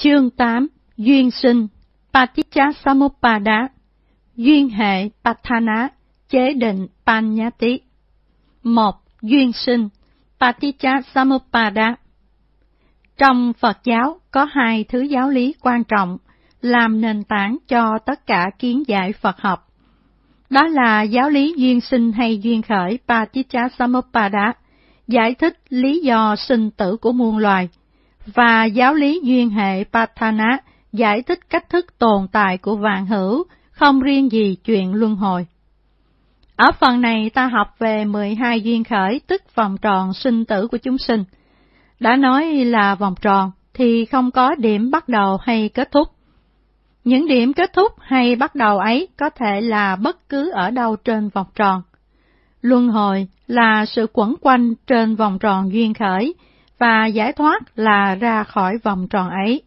Chương 8 Duyên sinh Paticca Samuppada Duyên hệ Pathana Chế định Panyati 1. Duyên sinh Paticca Samuppada Trong Phật giáo có hai thứ giáo lý quan trọng làm nền tảng cho tất cả kiến giải Phật học. Đó là giáo lý duyên sinh hay duyên khởi Paticca Samuppada, giải thích lý do sinh tử của muôn loài và giáo lý duyên hệ Patana giải thích cách thức tồn tại của vạn hữu, không riêng gì chuyện luân hồi. Ở phần này ta học về 12 duyên khởi tức vòng tròn sinh tử của chúng sinh. Đã nói là vòng tròn thì không có điểm bắt đầu hay kết thúc. Những điểm kết thúc hay bắt đầu ấy có thể là bất cứ ở đâu trên vòng tròn. Luân hồi là sự quẩn quanh trên vòng tròn duyên khởi, và giải thoát là ra khỏi vòng tròn ấy.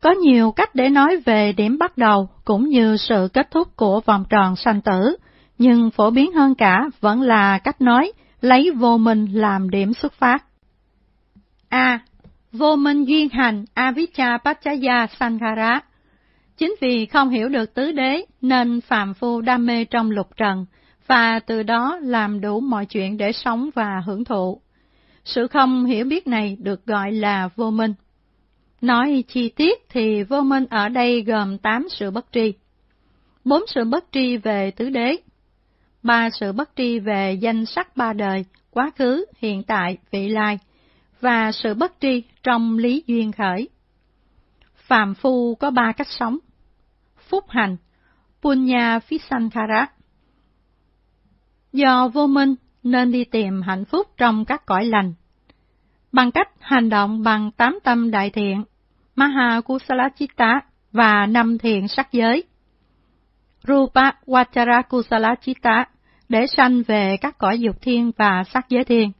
Có nhiều cách để nói về điểm bắt đầu cũng như sự kết thúc của vòng tròn sanh tử, nhưng phổ biến hơn cả vẫn là cách nói lấy vô minh làm điểm xuất phát. A. À, vô minh duyên hành avicca paccaya sankhara. Chính vì không hiểu được tứ đế nên phàm phu đam mê trong lục trần và từ đó làm đủ mọi chuyện để sống và hưởng thụ. Sự không hiểu biết này được gọi là vô minh. Nói chi tiết thì vô minh ở đây gồm 8 sự bất tri. 4 sự bất tri về tứ đế, 3 sự bất tri về danh sắc ba đời, quá khứ, hiện tại, vị lai, và sự bất tri trong lý duyên khởi. Phạm phu có 3 cách sống. Phúc hành, Punya Phisankhara. Do vô minh nên đi tìm hạnh phúc trong các cõi lành. Bằng cách hành động bằng tám tâm đại thiện, Maha Kusala Chitta và năm thiện sắc giới. Rupa Vachara Kusala Chitta để sanh về các cõi dục thiên và sắc giới thiên.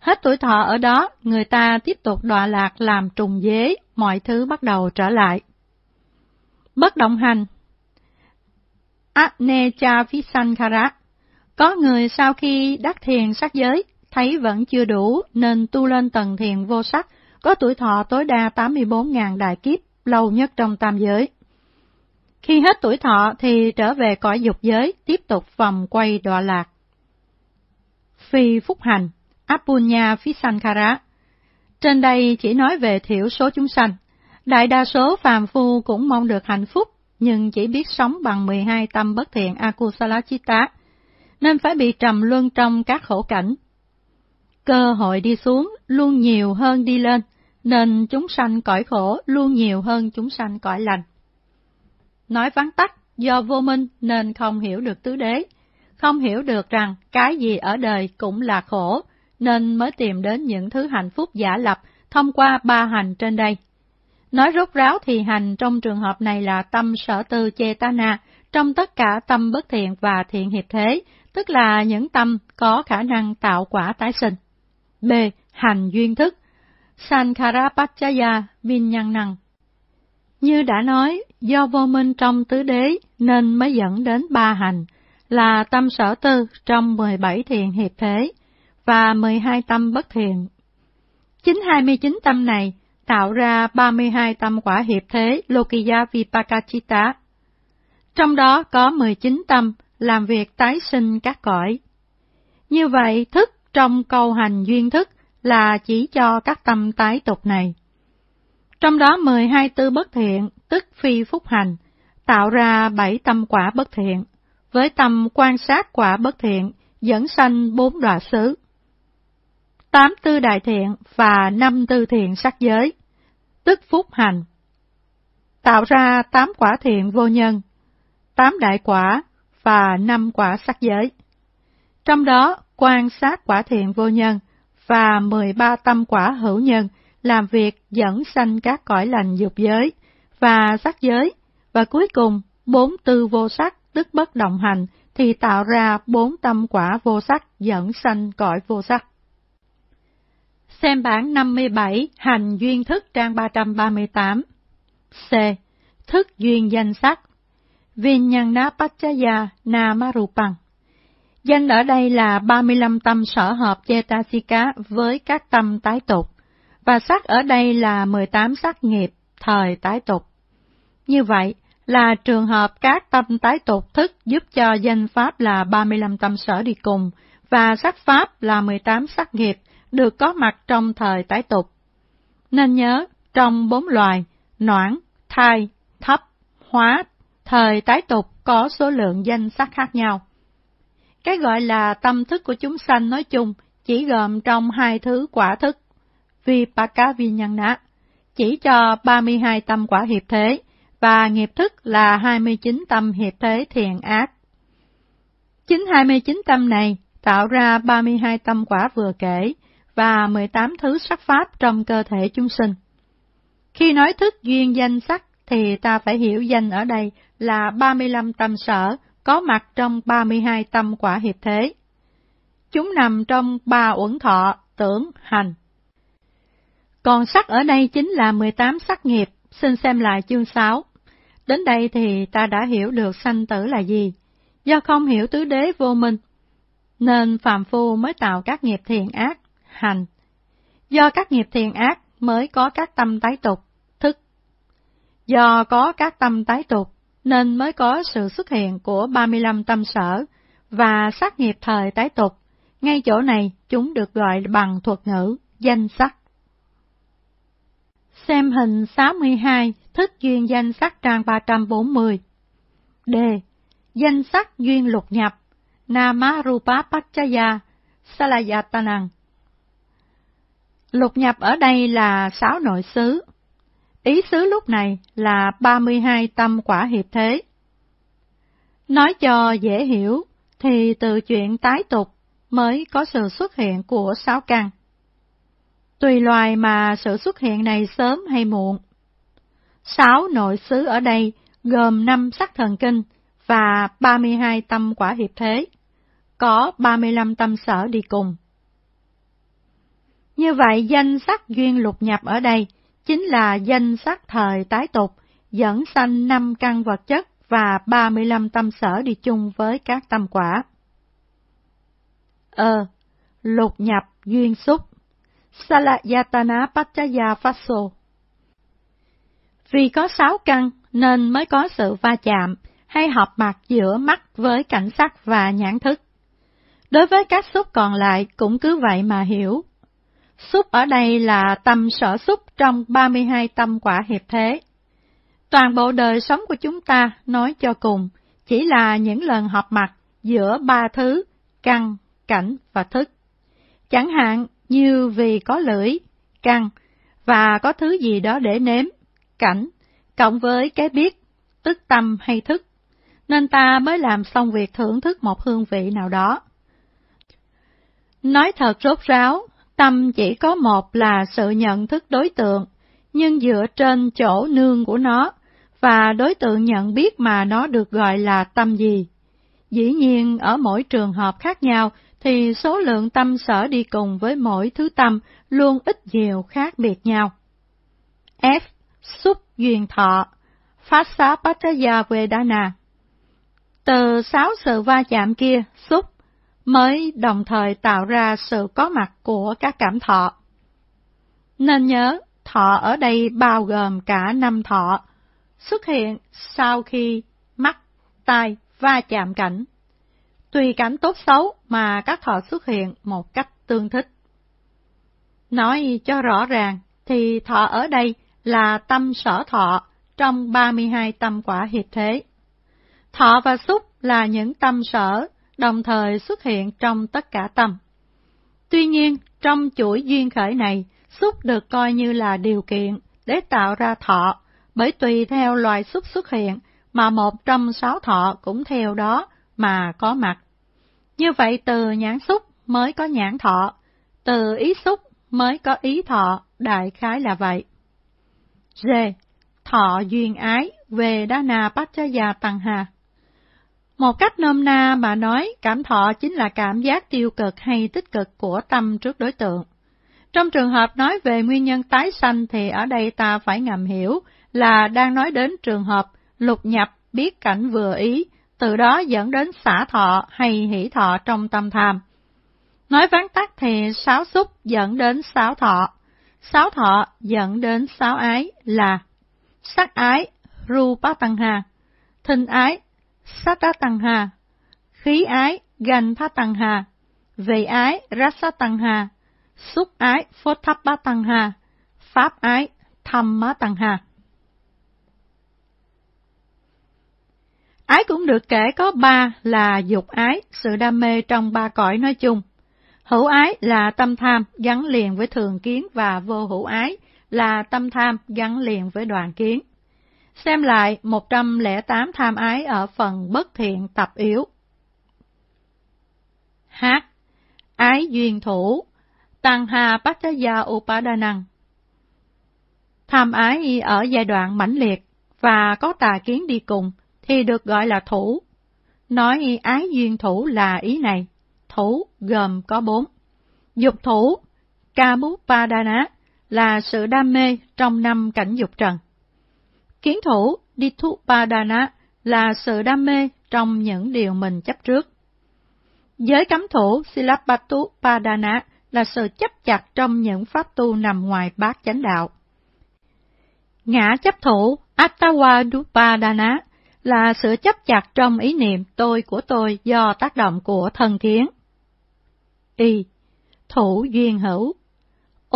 Hết tuổi thọ ở đó, người ta tiếp tục đọa lạc làm trùng dế, mọi thứ bắt đầu trở lại. Bất động hành Anecha Visankhara có người sau khi đắc thiền sắc giới, thấy vẫn chưa đủ nên tu lên tầng thiền vô sắc, có tuổi thọ tối đa 84.000 đại kiếp, lâu nhất trong tam giới. Khi hết tuổi thọ thì trở về cõi dục giới, tiếp tục vòng quay đọa lạc. Phi Phúc Hành, Apunya Phisankhara Trên đây chỉ nói về thiểu số chúng sanh. Đại đa số phàm phu cũng mong được hạnh phúc, nhưng chỉ biết sống bằng 12 tâm bất thiện Akusala Chitta nên phải bị trầm luân trong các khổ cảnh. Cơ hội đi xuống luôn nhiều hơn đi lên, nên chúng sanh cõi khổ luôn nhiều hơn chúng sanh cõi lành. Nói vắn tắt, do vô minh nên không hiểu được tứ đế, không hiểu được rằng cái gì ở đời cũng là khổ, nên mới tìm đến những thứ hạnh phúc giả lập thông qua ba hành trên đây. Nói rút ráo thì hành trong trường hợp này là tâm sở tư chê ta na, trong tất cả tâm bất thiện và thiện hiệp thế, tức là những tâm có khả năng tạo quả tái sinh. B. Hành duyên thức, Sankharapachaya Vinyan năng. Như đã nói, do vô minh trong tứ đế nên mới dẫn đến ba hành, là tâm sở tư trong 17 thiền hiệp thế và 12 tâm bất thiện. Chính 29 tâm này tạo ra 32 tâm quả hiệp thế Lokiya Vipakachita. Trong đó có 19 tâm làm việc tái sinh các cõi. Như vậy, thức trong câu hành duyên thức là chỉ cho các tâm tái tục này. Trong đó 12 tư bất thiện, tức phi phúc hành, tạo ra 7 tâm quả bất thiện, với tâm quan sát quả bất thiện, dẫn sanh bốn đọa xứ. Tám tư đại thiện và năm tư thiện sắc giới, tức phúc hành. Tạo ra tám quả thiện vô nhân, tám đại quả và năm quả sắc giới. Trong đó, quan sát quả thiện vô nhân và 13 tâm quả hữu nhân làm việc dẫn sanh các cõi lành dục giới và sắc giới, và cuối cùng bốn tư vô sắc tức bất động hành thì tạo ra bốn tâm quả vô sắc dẫn sanh cõi vô sắc. Xem bản 57 Hành Duyên Thức trang 338 C. Thức Duyên Danh Sắc Vinyana Pachaya Namarupang. Danh ở đây là 35 tâm sở hợp Chetasika với các tâm tái tục, và sắc ở đây là 18 sắc nghiệp thời tái tục. Như vậy, là trường hợp các tâm tái tục thức giúp cho danh pháp là 35 tâm sở đi cùng, và sắc pháp là 18 sắc nghiệp được có mặt trong thời tái tục. Nên nhớ, trong bốn loài, noãn, thai, thấp, hóa, thời tái tục có số lượng danh sắc khác nhau. Cái gọi là tâm thức của chúng sanh nói chung chỉ gồm trong hai thứ quả thức, Vipaka Vinyana, chỉ cho 32 tâm quả hiệp thế, và nghiệp thức là 29 tâm hiệp thế thiện ác. Chính 29 tâm này tạo ra 32 tâm quả vừa kể và 18 thứ sắc pháp trong cơ thể chúng sinh. Khi nói thức duyên danh sắc thì ta phải hiểu danh ở đây là 35 tâm sở có mặt trong 32 tâm quả hiệp thế. Chúng nằm trong ba uẩn thọ, tưởng, hành. Còn sắc ở đây chính là 18 sắc nghiệp, xin xem lại chương 6. Đến đây thì ta đã hiểu được sanh tử là gì. Do không hiểu tứ đế vô minh, nên phàm phu mới tạo các nghiệp thiện ác, hành. Do các nghiệp thiện ác mới có các tâm tái tục, thức. Do có các tâm tái tục nên mới có sự xuất hiện của 35 tâm sở và sát nghiệp thời tái tục. Ngay chỗ này chúng được gọi bằng thuật ngữ danh sắc. Xem hình 62, thức duyên danh sắc trang 340. D. Danh sắc duyên lục nhập, Namarupa Pachaya, Salayatanang. Lục nhập ở đây là sáu nội xứ, Ý xứ lúc này là 32 tâm quả hiệp thế. Nói cho dễ hiểu, thì từ chuyện tái tục mới có sự xuất hiện của sáu căn. Tùy loài mà sự xuất hiện này sớm hay muộn. Sáu nội xứ ở đây gồm năm sắc thần kinh và 32 tâm quả hiệp thế, có 35 tâm sở đi cùng. Như vậy danh sắc duyên lục nhập ở đây – chính là danh sắc thời tái tục, dẫn sanh năm căn vật chất và 35 tâm sở đi chung với các tâm quả. Ờ, lục nhập duyên xúc, Salayatana Pachaya Phasso. Vì có sáu căn nên mới có sự va chạm hay hợp mặt giữa mắt với cảnh sắc và nhãn thức. Đối với các xúc còn lại cũng cứ vậy mà hiểu. Xúc ở đây là tâm sở xúc trong 32 tâm quả hiệp thế. Toàn bộ đời sống của chúng ta, nói cho cùng, chỉ là những lần họp mặt giữa ba thứ, căn, cảnh và thức. Chẳng hạn như vì có lưỡi, căn, và có thứ gì đó để nếm, cảnh, cộng với cái biết, tức tâm hay thức, nên ta mới làm xong việc thưởng thức một hương vị nào đó. Nói thật rốt ráo, Tâm chỉ có một là sự nhận thức đối tượng, nhưng dựa trên chỗ nương của nó, và đối tượng nhận biết mà nó được gọi là tâm gì. Dĩ nhiên, ở mỗi trường hợp khác nhau thì số lượng tâm sở đi cùng với mỗi thứ tâm luôn ít nhiều khác biệt nhau. F. Xúc duyên thọ Phát xá Pachaya Vedana Từ sáu sự va chạm kia, xúc mới đồng thời tạo ra sự có mặt của các cảm thọ. Nên nhớ, thọ ở đây bao gồm cả năm thọ, xuất hiện sau khi mắt, tai va chạm cảnh. Tùy cảnh tốt xấu mà các thọ xuất hiện một cách tương thích. Nói cho rõ ràng thì thọ ở đây là tâm sở thọ trong 32 tâm quả hiệp thế. Thọ và xúc là những tâm sở đồng thời xuất hiện trong tất cả tâm. Tuy nhiên, trong chuỗi duyên khởi này, xúc được coi như là điều kiện để tạo ra thọ, bởi tùy theo loài xúc xuất hiện mà một trong sáu thọ cũng theo đó mà có mặt. Như vậy từ nhãn xúc mới có nhãn thọ, từ ý xúc mới có ý thọ, đại khái là vậy. D. Thọ duyên ái về đa na bát cha già tăng hà. Một cách nôm na mà nói, cảm thọ chính là cảm giác tiêu cực hay tích cực của tâm trước đối tượng. Trong trường hợp nói về nguyên nhân tái sanh thì ở đây ta phải ngầm hiểu là đang nói đến trường hợp lục nhập biết cảnh vừa ý, từ đó dẫn đến xả thọ hay hỷ thọ trong tâm tham. Nói ván tắt thì sáu xúc dẫn đến sáu thọ, sáu thọ dẫn đến sáu ái là sắc ái, rupa tăng hà, thinh ái, sát tăng hà, khí ái gần phát tăng hà, về ái rasa tăng hà, xúc ái phốt thấp ba tăng hà, pháp ái thầm má tăng hà. Ái cũng được kể có ba là dục ái, sự đam mê trong ba cõi nói chung. Hữu ái là tâm tham gắn liền với thường kiến và vô hữu ái là tâm tham gắn liền với đoàn kiến. Xem lại 108 tham ái ở phần bất thiện tập yếu. H. Ái duyên thủ, tăng hà pachaya năng Tham ái ở giai đoạn mãnh liệt và có tà kiến đi cùng thì được gọi là thủ. Nói ái duyên thủ là ý này. Thủ gồm có bốn. Dục thủ, kamupadana, là sự đam mê trong năm cảnh dục trần. Kiến thủ Ditupadana là sự đam mê trong những điều mình chấp trước. Giới cấm thủ Silapatupadana là sự chấp chặt trong những pháp tu nằm ngoài bát chánh đạo. Ngã chấp thủ Attawadupadana là sự chấp chặt trong ý niệm tôi của tôi do tác động của thân kiến. Y. Thủ duyên hữu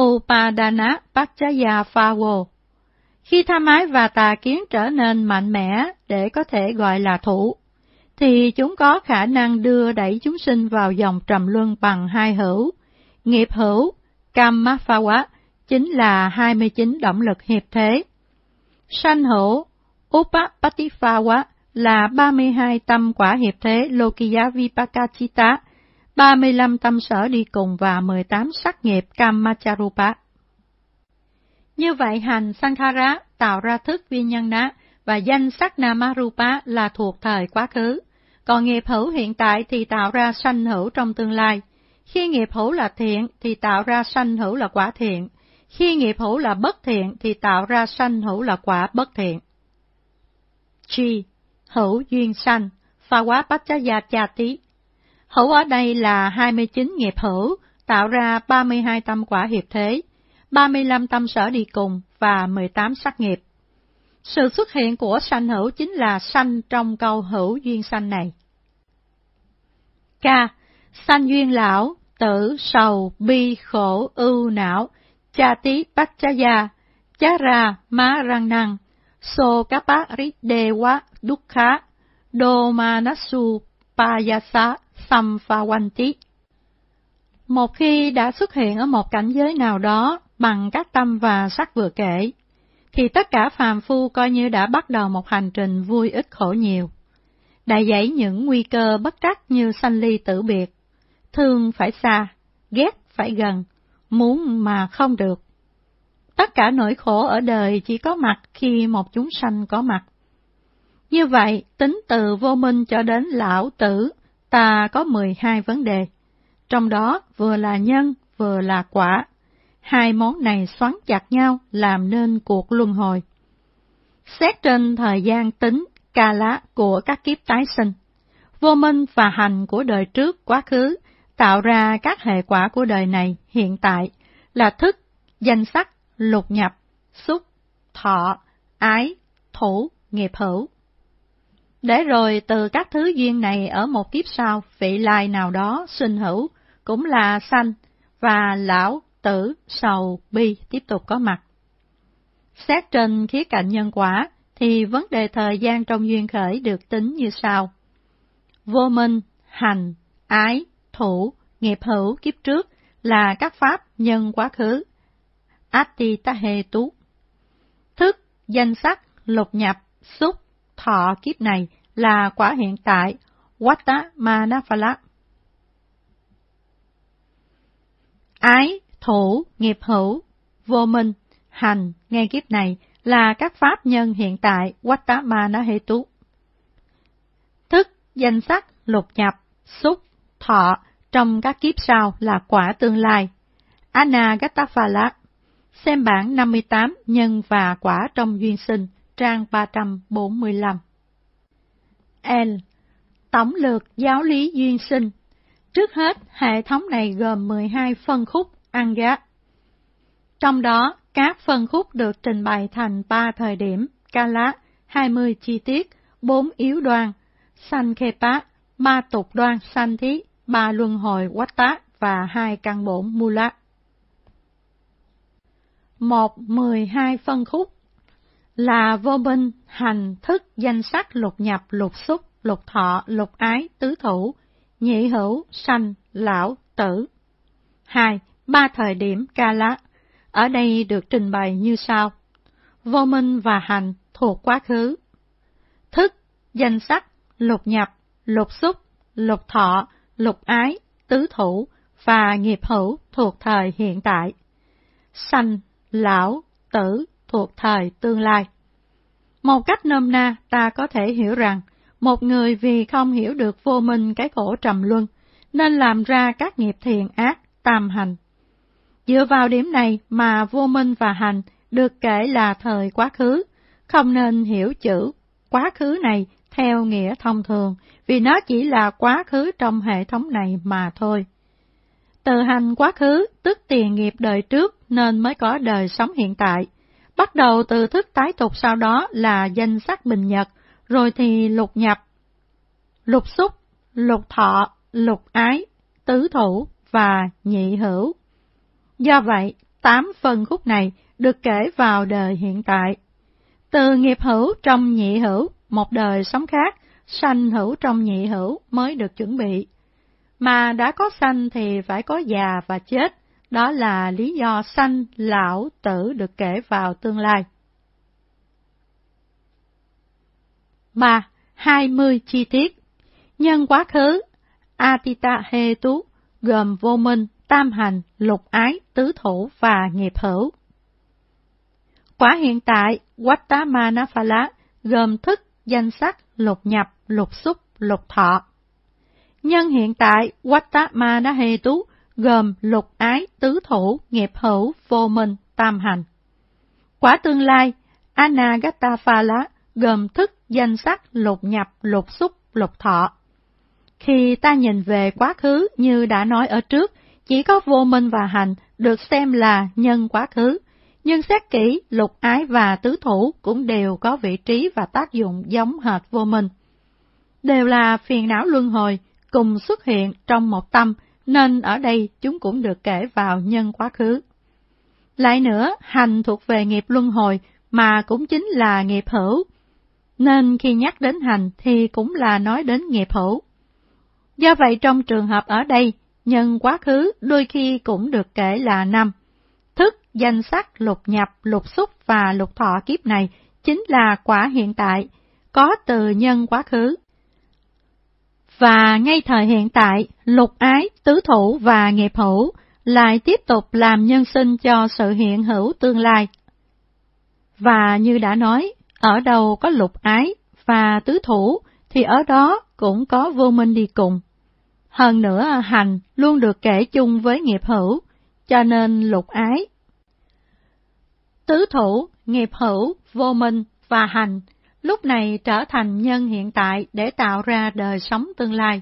Upadana Pachaya Phavo khi tha mái và tà kiến trở nên mạnh mẽ để có thể gọi là thủ, thì chúng có khả năng đưa đẩy chúng sinh vào dòng trầm luân bằng hai hữu, nghiệp hữu, kammafawa, chính là 29 động lực hiệp thế. Sanh hữu, upapatifawa là 32 tâm quả hiệp thế Lokiya Vipakachita, 35 tâm sở đi cùng và 18 sắc nghiệp Kamacharupa. Như vậy hành Sankhara tạo ra thức viên nhân ná và danh sắc Namarupa là thuộc thời quá khứ, còn nghiệp hữu hiện tại thì tạo ra sanh hữu trong tương lai. Khi nghiệp hữu là thiện thì tạo ra sanh hữu là quả thiện, khi nghiệp hữu là bất thiện thì tạo ra sanh hữu là quả bất thiện. G. Hữu duyên sanh, pha quá pachaya cha tí. Hữu ở đây là 29 nghiệp hữu, tạo ra 32 tâm quả hiệp thế, 35 tâm sở đi cùng và 18 sát nghiệp. Sự xuất hiện của sanh hữu chính là sanh trong câu hữu duyên sanh này. K. Sanh duyên lão, tử, sầu, bi, khổ, ưu, não, cha tí bách cha gia, cha ra, má răng năng, so cá bá rí đê quá, đúc khá, đô ma nát su, pa gia xá, xăm pha quanh tí. Một khi đã xuất hiện ở một cảnh giới nào đó, bằng các tâm và sắc vừa kể, thì tất cả phàm phu coi như đã bắt đầu một hành trình vui ít khổ nhiều. đại dãy những nguy cơ bất trắc như sanh ly tử biệt, thương phải xa, ghét phải gần, muốn mà không được. Tất cả nỗi khổ ở đời chỉ có mặt khi một chúng sanh có mặt. Như vậy, tính từ vô minh cho đến lão tử, ta có 12 vấn đề. Trong đó vừa là nhân, vừa là quả, Hai món này xoắn chặt nhau làm nên cuộc luân hồi. Xét trên thời gian tính, ca lá của các kiếp tái sinh, vô minh và hành của đời trước quá khứ tạo ra các hệ quả của đời này hiện tại là thức, danh sắc, lục nhập, xúc, thọ, ái, thủ, nghiệp hữu. Để rồi từ các thứ duyên này ở một kiếp sau, vị lai nào đó sinh hữu, cũng là sanh, và lão, tử, sầu, bi tiếp tục có mặt. Xét trên khía cạnh nhân quả, thì vấn đề thời gian trong duyên khởi được tính như sau. Vô minh, hành, ái, thủ, nghiệp hữu kiếp trước là các pháp nhân quá khứ. Atitahe tú. Thức, danh sắc, lục nhập, xúc, thọ kiếp này là quả hiện tại, Watta Manaphala. Ái, thủ, nghiệp hữu, vô minh, hành, ngay kiếp này là các pháp nhân hiện tại Wattamana Hetu. Thức, danh sắc, lục nhập, xúc, thọ trong các kiếp sau là quả tương lai. anna Anagataphala Xem bản 58 nhân và quả trong duyên sinh, trang 345. L. Tổng lược giáo lý duyên sinh Trước hết, hệ thống này gồm 12 phân khúc ăn Angad. Trong đó, các phân khúc được trình bày thành 3 thời điểm, ca Kala, 20 chi tiết, 4 yếu đoan, sanh Sankhepa, 3 tục đoan sanh thí, 3 luân hồi tá và 2 căn bổn Mula. 1. 12 phân khúc là vô minh, hành, thức, danh sắc, lục nhập, lục xúc, lục thọ, lục ái, tứ thủ, nhị hữu, sanh, lão, tử. 2 ba thời điểm ca Kala, ở đây được trình bày như sau. Vô minh và hành thuộc quá khứ. Thức, danh sắc, lục nhập, lục xúc, lục thọ, lục ái, tứ thủ và nghiệp hữu thuộc thời hiện tại. Sanh, lão, tử thuộc thời tương lai. Một cách nôm na ta có thể hiểu rằng, một người vì không hiểu được vô minh cái khổ trầm luân, nên làm ra các nghiệp thiện ác, tam hành, Dựa vào điểm này mà vô minh và hành được kể là thời quá khứ, không nên hiểu chữ quá khứ này theo nghĩa thông thường, vì nó chỉ là quá khứ trong hệ thống này mà thôi. Từ hành quá khứ, tức tiền nghiệp đời trước nên mới có đời sống hiện tại. Bắt đầu từ thức tái tục sau đó là danh sắc bình nhật, rồi thì lục nhập, lục xúc, lục thọ, lục ái, tứ thủ và nhị hữu. Do vậy, tám phần khúc này được kể vào đời hiện tại. Từ nghiệp hữu trong nhị hữu, một đời sống khác, sanh hữu trong nhị hữu mới được chuẩn bị. Mà đã có sanh thì phải có già và chết, đó là lý do sanh, lão, tử được kể vào tương lai. 3. 20 chi tiết Nhân quá khứ Atita Hetu gồm vô minh, tam hành, lục ái, tứ thủ và nghiệp hữu. Quả hiện tại, Wattamanaphala gồm thức, danh sắc, lục nhập, lục xúc, lục thọ. Nhân hiện tại, Wattamanahētu gồm lục ái, tứ thủ, nghiệp hữu, vô minh, tam hành. Quả tương lai, phala gồm thức, danh sắc, lục nhập, lục xúc, lục thọ. Khi ta nhìn về quá khứ như đã nói ở trước, chỉ có vô minh và hành được xem là nhân quá khứ, nhưng xét kỹ lục ái và tứ thủ cũng đều có vị trí và tác dụng giống hệt vô minh. Đều là phiền não luân hồi cùng xuất hiện trong một tâm, nên ở đây chúng cũng được kể vào nhân quá khứ. Lại nữa, hành thuộc về nghiệp luân hồi mà cũng chính là nghiệp hữu, nên khi nhắc đến hành thì cũng là nói đến nghiệp hữu. Do vậy trong trường hợp ở đây, nhưng quá khứ đôi khi cũng được kể là năm. Thức, danh sắc, lục nhập, lục xúc và lục thọ kiếp này chính là quả hiện tại, có từ nhân quá khứ. Và ngay thời hiện tại, lục ái, tứ thủ và nghiệp hữu lại tiếp tục làm nhân sinh cho sự hiện hữu tương lai. Và như đã nói, ở đâu có lục ái và tứ thủ thì ở đó cũng có vô minh đi cùng. Hơn nữa hành luôn được kể chung với nghiệp hữu, cho nên lục ái. Tứ thủ, nghiệp hữu, vô minh và hành lúc này trở thành nhân hiện tại để tạo ra đời sống tương lai.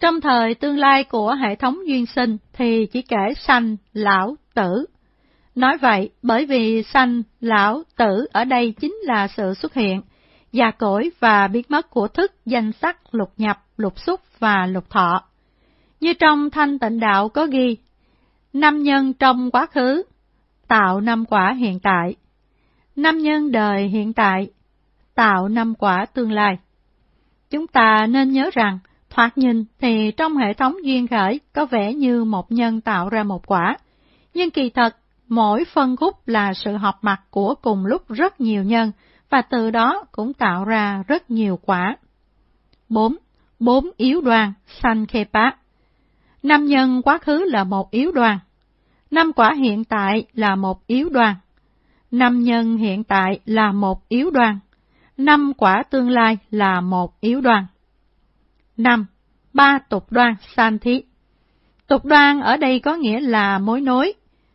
Trong thời tương lai của hệ thống duyên sinh thì chỉ kể sanh, lão, tử. Nói vậy bởi vì sanh, lão, tử ở đây chính là sự xuất hiện, già cỗi và biến mất của thức danh sắc lục nhập, lục xúc và lục thọ. Như trong thanh tịnh đạo có ghi, năm nhân trong quá khứ, tạo năm quả hiện tại. Năm nhân đời hiện tại, tạo năm quả tương lai. Chúng ta nên nhớ rằng, thoạt nhìn thì trong hệ thống duyên khởi có vẻ như một nhân tạo ra một quả, nhưng kỳ thật, mỗi phân khúc là sự hợp mặt của cùng lúc rất nhiều nhân và từ đó cũng tạo ra rất nhiều quả. 4. Bốn yếu đoàn Sankhepá Năm nhân quá khứ là một yếu đoàn. Năm quả hiện tại là một yếu đoàn. Năm nhân hiện tại là một yếu đoàn. Năm quả tương lai là một yếu đoàn. 5. Ba tục đoan san thí. Tục đoan ở đây có nghĩa là mối nối.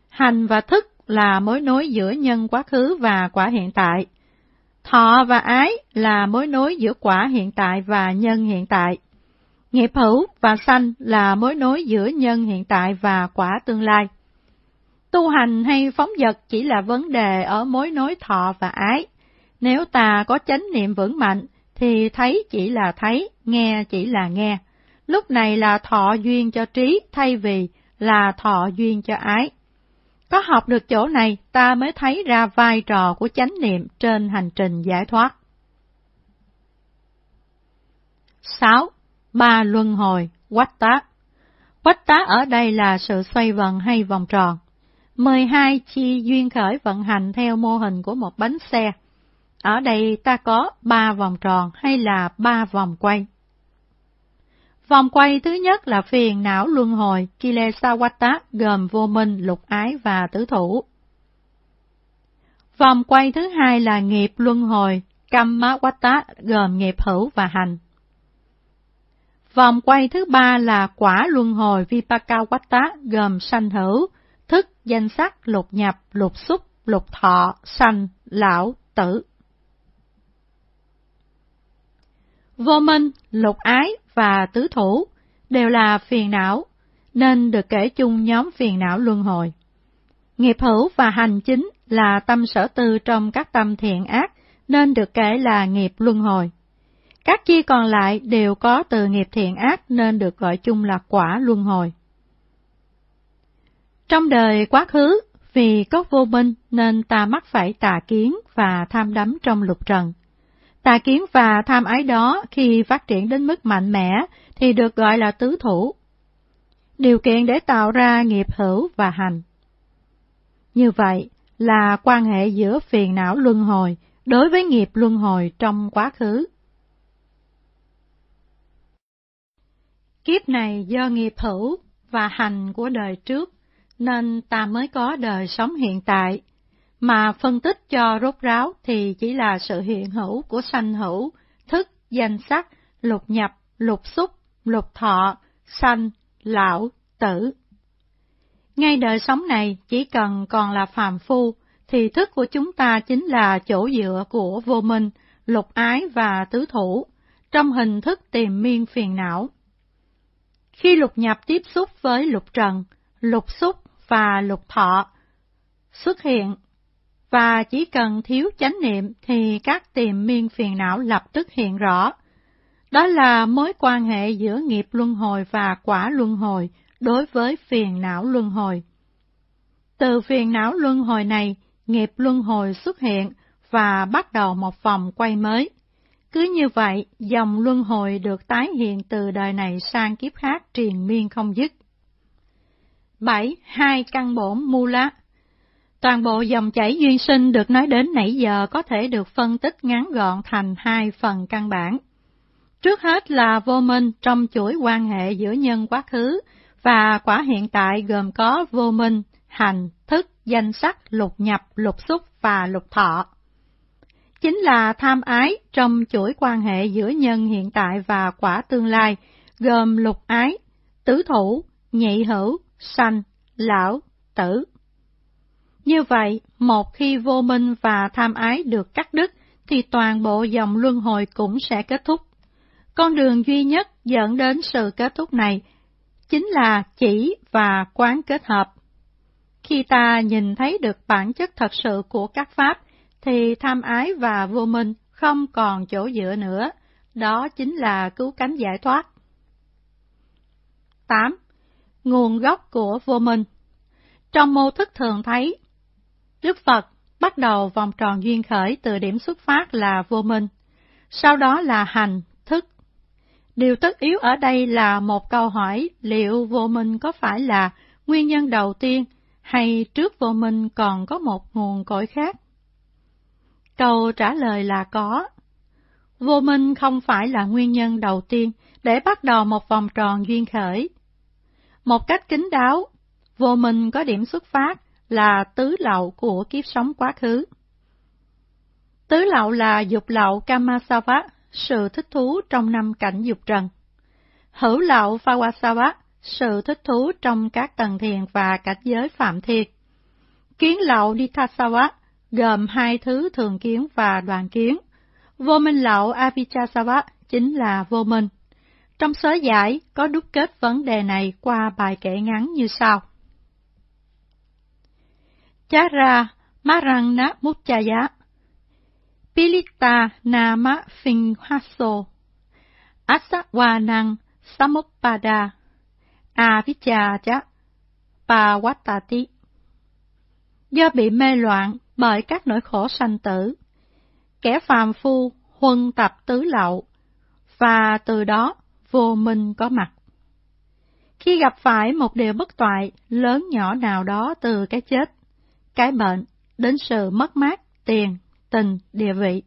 Hành và thức là mối nối giữa nhân quá khứ và quả hiện tại. Thọ và ái là mối nối giữa quả hiện tại và nhân hiện tại. Nghiệp hữu và sanh là mối nối giữa nhân hiện tại và quả tương lai. Tu hành hay phóng dật chỉ là vấn đề ở mối nối thọ và ái. Nếu ta có chánh niệm vững mạnh, thì thấy chỉ là thấy, nghe chỉ là nghe. Lúc này là thọ duyên cho trí thay vì là thọ duyên cho ái. Có học được chỗ này, ta mới thấy ra vai trò của chánh niệm trên hành trình giải thoát. 6. Ba luân hồi, quách tá. Quách tá ở đây là sự xoay vần hay vòng tròn. 12 chi duyên khởi vận hành theo mô hình của một bánh xe. Ở đây ta có ba vòng tròn hay là ba vòng quay. Vòng quay thứ nhất là phiền não luân hồi Kilesawata gồm vô minh, lục ái và tử thủ. Vòng quay thứ hai là nghiệp luân hồi Kammawata gồm nghiệp hữu và hành. Vòng quay thứ ba là quả luân hồi Vipakawatta gồm sanh hữu, thức, danh sắc, lục nhập, lục xúc, lục thọ, sanh, lão, tử. Vô minh, lục ái và tứ thủ đều là phiền não, nên được kể chung nhóm phiền não luân hồi. Nghiệp hữu và hành chính là tâm sở tư trong các tâm thiện ác, nên được kể là nghiệp luân hồi. Các chi còn lại đều có từ nghiệp thiện ác nên được gọi chung là quả luân hồi. Trong đời quá khứ, vì có vô minh nên ta mắc phải tà kiến và tham đắm trong lục trần. Tà kiến và tham ái đó khi phát triển đến mức mạnh mẽ thì được gọi là tứ thủ. Điều kiện để tạo ra nghiệp hữu và hành. Như vậy là quan hệ giữa phiền não luân hồi đối với nghiệp luân hồi trong quá khứ Kiếp này do nghiệp hữu và hành của đời trước, nên ta mới có đời sống hiện tại. Mà phân tích cho rốt ráo thì chỉ là sự hiện hữu của sanh hữu, thức, danh sắc, lục nhập, lục xúc, lục thọ, sanh, lão, tử. Ngay đời sống này chỉ cần còn là phàm phu, thì thức của chúng ta chính là chỗ dựa của vô minh, lục ái và tứ thủ, trong hình thức tìm miên phiền não. Khi lục nhập tiếp xúc với lục trần, lục xúc và lục thọ xuất hiện, và chỉ cần thiếu chánh niệm thì các tiềm miên phiền não lập tức hiện rõ. Đó là mối quan hệ giữa nghiệp luân hồi và quả luân hồi đối với phiền não luân hồi. Từ phiền não luân hồi này, nghiệp luân hồi xuất hiện và bắt đầu một vòng quay mới. Cứ như vậy, dòng luân hồi được tái hiện từ đời này sang kiếp khác triền miên không dứt. 7. Hai căn bổn Mula Toàn bộ dòng chảy duyên sinh được nói đến nãy giờ có thể được phân tích ngắn gọn thành hai phần căn bản. Trước hết là vô minh trong chuỗi quan hệ giữa nhân quá khứ và quả hiện tại gồm có vô minh, hành, thức, danh sắc, lục nhập, lục xúc và lục thọ chính là tham ái trong chuỗi quan hệ giữa nhân hiện tại và quả tương lai, gồm lục ái, tứ thủ, nhị hữu, sanh, lão, tử. Như vậy, một khi vô minh và tham ái được cắt đứt, thì toàn bộ dòng luân hồi cũng sẽ kết thúc. Con đường duy nhất dẫn đến sự kết thúc này chính là chỉ và quán kết hợp. Khi ta nhìn thấy được bản chất thật sự của các pháp, thì tham ái và vô minh không còn chỗ dựa nữa, đó chính là cứu cánh giải thoát. 8. Nguồn gốc của vô minh Trong mô thức thường thấy, Đức Phật bắt đầu vòng tròn duyên khởi từ điểm xuất phát là vô minh, sau đó là hành, thức. Điều tất yếu ở đây là một câu hỏi liệu vô minh có phải là nguyên nhân đầu tiên hay trước vô minh còn có một nguồn cội khác? Câu trả lời là có. Vô minh không phải là nguyên nhân đầu tiên để bắt đầu một vòng tròn duyên khởi. Một cách kính đáo, vô minh có điểm xuất phát là tứ lậu của kiếp sống quá khứ. Tứ lậu là dục lậu Kamasava, sự thích thú trong năm cảnh dục trần. Hữu lậu Phawasava, sự thích thú trong các tầng thiền và cảnh giới phạm thiệt Kiến lậu Nitasawa, gồm hai thứ thường kiến và đoàn kiến. Vô minh lậu Avichasava chính là vô minh. Trong sớ giải có đúc kết vấn đề này qua bài kể ngắn như sau. Chara Marangna Muchaya Pilita Nama Finhaso Asawanang Samuppada Avijja Pawatati Do bị mê loạn bởi các nỗi khổ sanh tử. Kẻ phàm phu huân tập tứ lậu, và từ đó vô minh có mặt. Khi gặp phải một điều bất toại lớn nhỏ nào đó từ cái chết, cái bệnh, đến sự mất mát, tiền, tình, địa vị,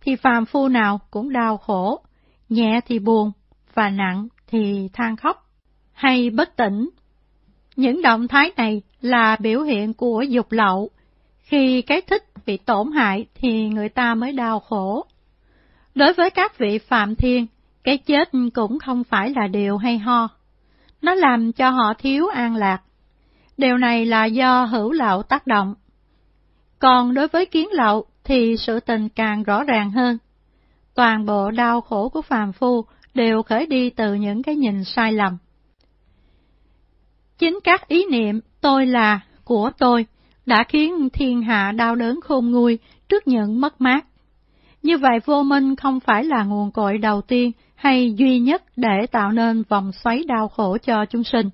thì phàm phu nào cũng đau khổ, nhẹ thì buồn, và nặng thì than khóc, hay bất tỉnh. Những động thái này là biểu hiện của dục lậu, khi cái thích bị tổn hại thì người ta mới đau khổ. Đối với các vị phạm thiên, cái chết cũng không phải là điều hay ho. Nó làm cho họ thiếu an lạc. Điều này là do hữu lậu tác động. Còn đối với kiến lậu thì sự tình càng rõ ràng hơn. Toàn bộ đau khổ của phàm phu đều khởi đi từ những cái nhìn sai lầm. Chính các ý niệm tôi là, của tôi đã khiến thiên hạ đau đớn khôn nguôi trước những mất mát. Như vậy vô minh không phải là nguồn cội đầu tiên hay duy nhất để tạo nên vòng xoáy đau khổ cho chúng sinh,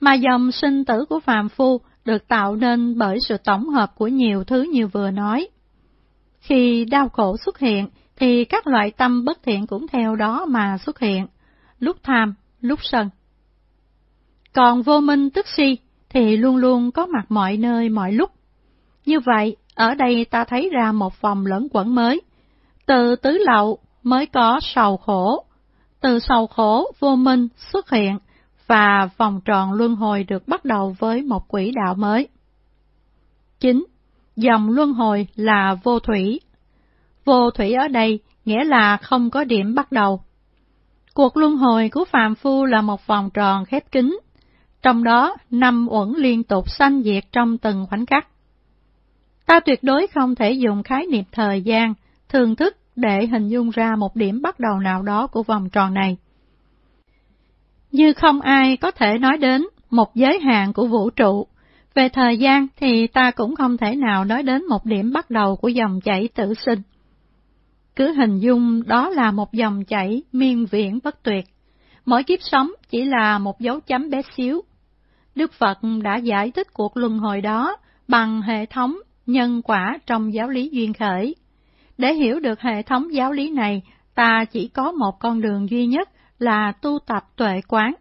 mà dòng sinh tử của phàm phu được tạo nên bởi sự tổng hợp của nhiều thứ như vừa nói. Khi đau khổ xuất hiện thì các loại tâm bất thiện cũng theo đó mà xuất hiện, lúc tham, lúc sân. Còn vô minh tức si thì luôn luôn có mặt mọi nơi mọi lúc. Như vậy, ở đây ta thấy ra một vòng lẫn quẩn mới. Từ tứ lậu mới có sầu khổ, từ sầu khổ vô minh xuất hiện và vòng tròn luân hồi được bắt đầu với một quỹ đạo mới. 9. Dòng luân hồi là vô thủy. Vô thủy ở đây nghĩa là không có điểm bắt đầu. Cuộc luân hồi của phàm phu là một vòng tròn khép kín trong đó năm uẩn liên tục sanh diệt trong từng khoảnh khắc. Ta tuyệt đối không thể dùng khái niệm thời gian, thường thức để hình dung ra một điểm bắt đầu nào đó của vòng tròn này. Như không ai có thể nói đến một giới hạn của vũ trụ, về thời gian thì ta cũng không thể nào nói đến một điểm bắt đầu của dòng chảy tự sinh. Cứ hình dung đó là một dòng chảy miên viễn bất tuyệt. Mỗi kiếp sống chỉ là một dấu chấm bé xíu. Đức Phật đã giải thích cuộc luân hồi đó bằng hệ thống nhân quả trong giáo lý duyên khởi. Để hiểu được hệ thống giáo lý này, ta chỉ có một con đường duy nhất là tu tập tuệ quán.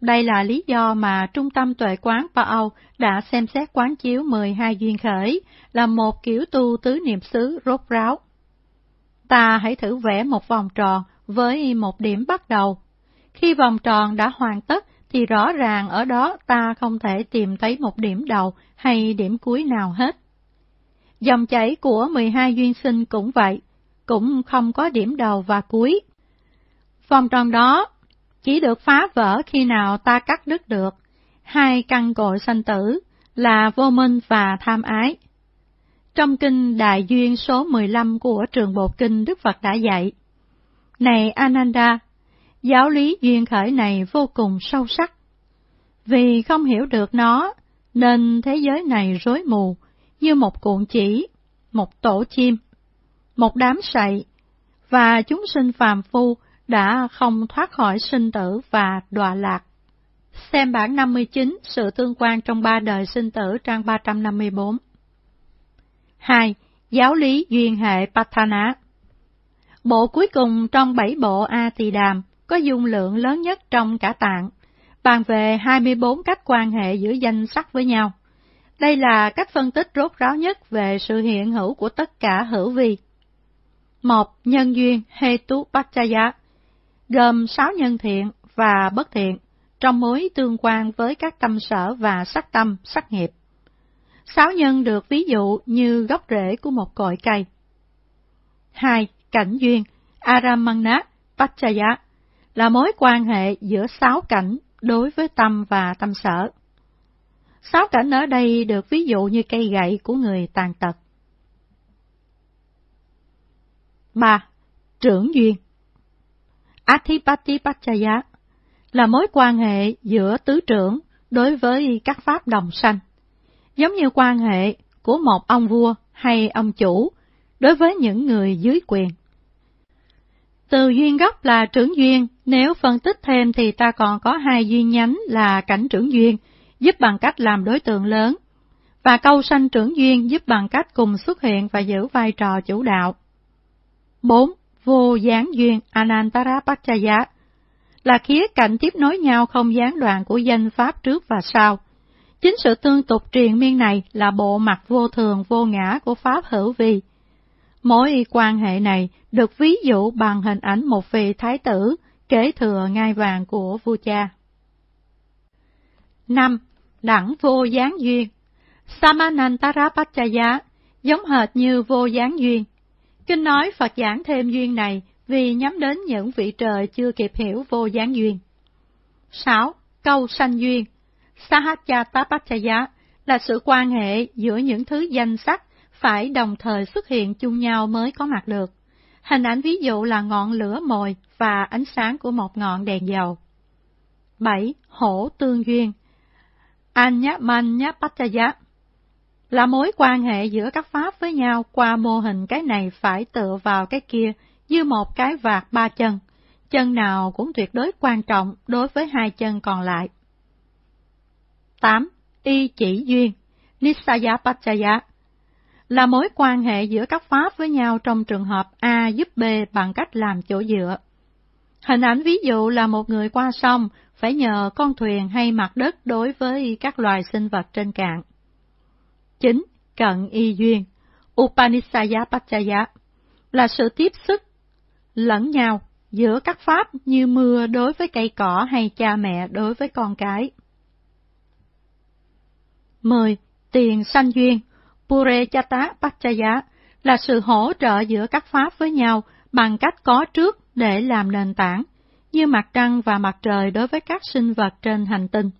Đây là lý do mà Trung tâm Tuệ quán Pa Âu đã xem xét quán chiếu 12 duyên khởi là một kiểu tu tứ niệm xứ rốt ráo. Ta hãy thử vẽ một vòng tròn với một điểm bắt đầu khi vòng tròn đã hoàn tất thì rõ ràng ở đó ta không thể tìm thấy một điểm đầu hay điểm cuối nào hết. Dòng chảy của 12 duyên sinh cũng vậy, cũng không có điểm đầu và cuối. Vòng tròn đó chỉ được phá vỡ khi nào ta cắt đứt được hai căn cội sanh tử là vô minh và tham ái. Trong kinh Đại Duyên số 15 của trường Bộ Kinh Đức Phật đã dạy, Này Ananda, Giáo lý duyên khởi này vô cùng sâu sắc. Vì không hiểu được nó, nên thế giới này rối mù như một cuộn chỉ, một tổ chim, một đám sậy, và chúng sinh phàm phu đã không thoát khỏi sinh tử và đọa lạc. Xem bản 59 Sự tương quan trong ba đời sinh tử trang 354 2. Giáo lý duyên hệ Patthana Bộ cuối cùng trong bảy bộ A Tỳ Đàm có dung lượng lớn nhất trong cả tạng, bàn về 24 cách quan hệ giữa danh sắc với nhau. Đây là cách phân tích rốt ráo nhất về sự hiện hữu của tất cả hữu vi. Một Nhân duyên Hetu Pachaya gồm sáu nhân thiện và bất thiện trong mối tương quan với các tâm sở và sắc tâm, sắc nghiệp. Sáu nhân được ví dụ như gốc rễ của một cội cây. 2. Cảnh duyên Aramana Pachaya là mối quan hệ giữa sáu cảnh đối với tâm và tâm sở. Sáu cảnh ở đây được ví dụ như cây gậy của người tàn tật. 3. Trưởng duyên athipati Atipatipachaya là mối quan hệ giữa tứ trưởng đối với các pháp đồng sanh, giống như quan hệ của một ông vua hay ông chủ đối với những người dưới quyền. Từ duyên gốc là trưởng duyên, nếu phân tích thêm thì ta còn có hai duy nhánh là cảnh trưởng duyên, giúp bằng cách làm đối tượng lớn, và câu sanh trưởng duyên giúp bằng cách cùng xuất hiện và giữ vai trò chủ đạo. 4. Vô gián duyên Anantarapachaya là khía cạnh tiếp nối nhau không gián đoạn của danh pháp trước và sau. Chính sự tương tục triền miên này là bộ mặt vô thường vô ngã của pháp hữu vi. Mối quan hệ này được ví dụ bằng hình ảnh một vị thái tử kế thừa ngai vàng của vua cha. 5. Đẳng vô gián duyên Samanantarapachaya giống hệt như vô gián duyên. Kinh nói Phật giảng thêm duyên này vì nhắm đến những vị trời chưa kịp hiểu vô gián duyên. 6. Câu sanh duyên Sahaja Tapachaya là sự quan hệ giữa những thứ danh sắc phải đồng thời xuất hiện chung nhau mới có mặt được. Hình ảnh ví dụ là ngọn lửa mồi và ánh sáng của một ngọn đèn dầu. 7. Hổ tương duyên Anyamanyapachaya là mối quan hệ giữa các pháp với nhau qua mô hình cái này phải tựa vào cái kia như một cái vạt ba chân, chân nào cũng tuyệt đối quan trọng đối với hai chân còn lại. 8. Y chỉ duyên Nisayapachaya là mối quan hệ giữa các pháp với nhau trong trường hợp A giúp B bằng cách làm chỗ dựa. Hình ảnh ví dụ là một người qua sông phải nhờ con thuyền hay mặt đất đối với các loài sinh vật trên cạn. 9. Cận y duyên Upanishaya Pachaya là sự tiếp sức lẫn nhau giữa các pháp như mưa đối với cây cỏ hay cha mẹ đối với con cái. 10. Tiền sanh duyên Purechata Pachaya là sự hỗ trợ giữa các pháp với nhau bằng cách có trước để làm nền tảng, như mặt trăng và mặt trời đối với các sinh vật trên hành tinh.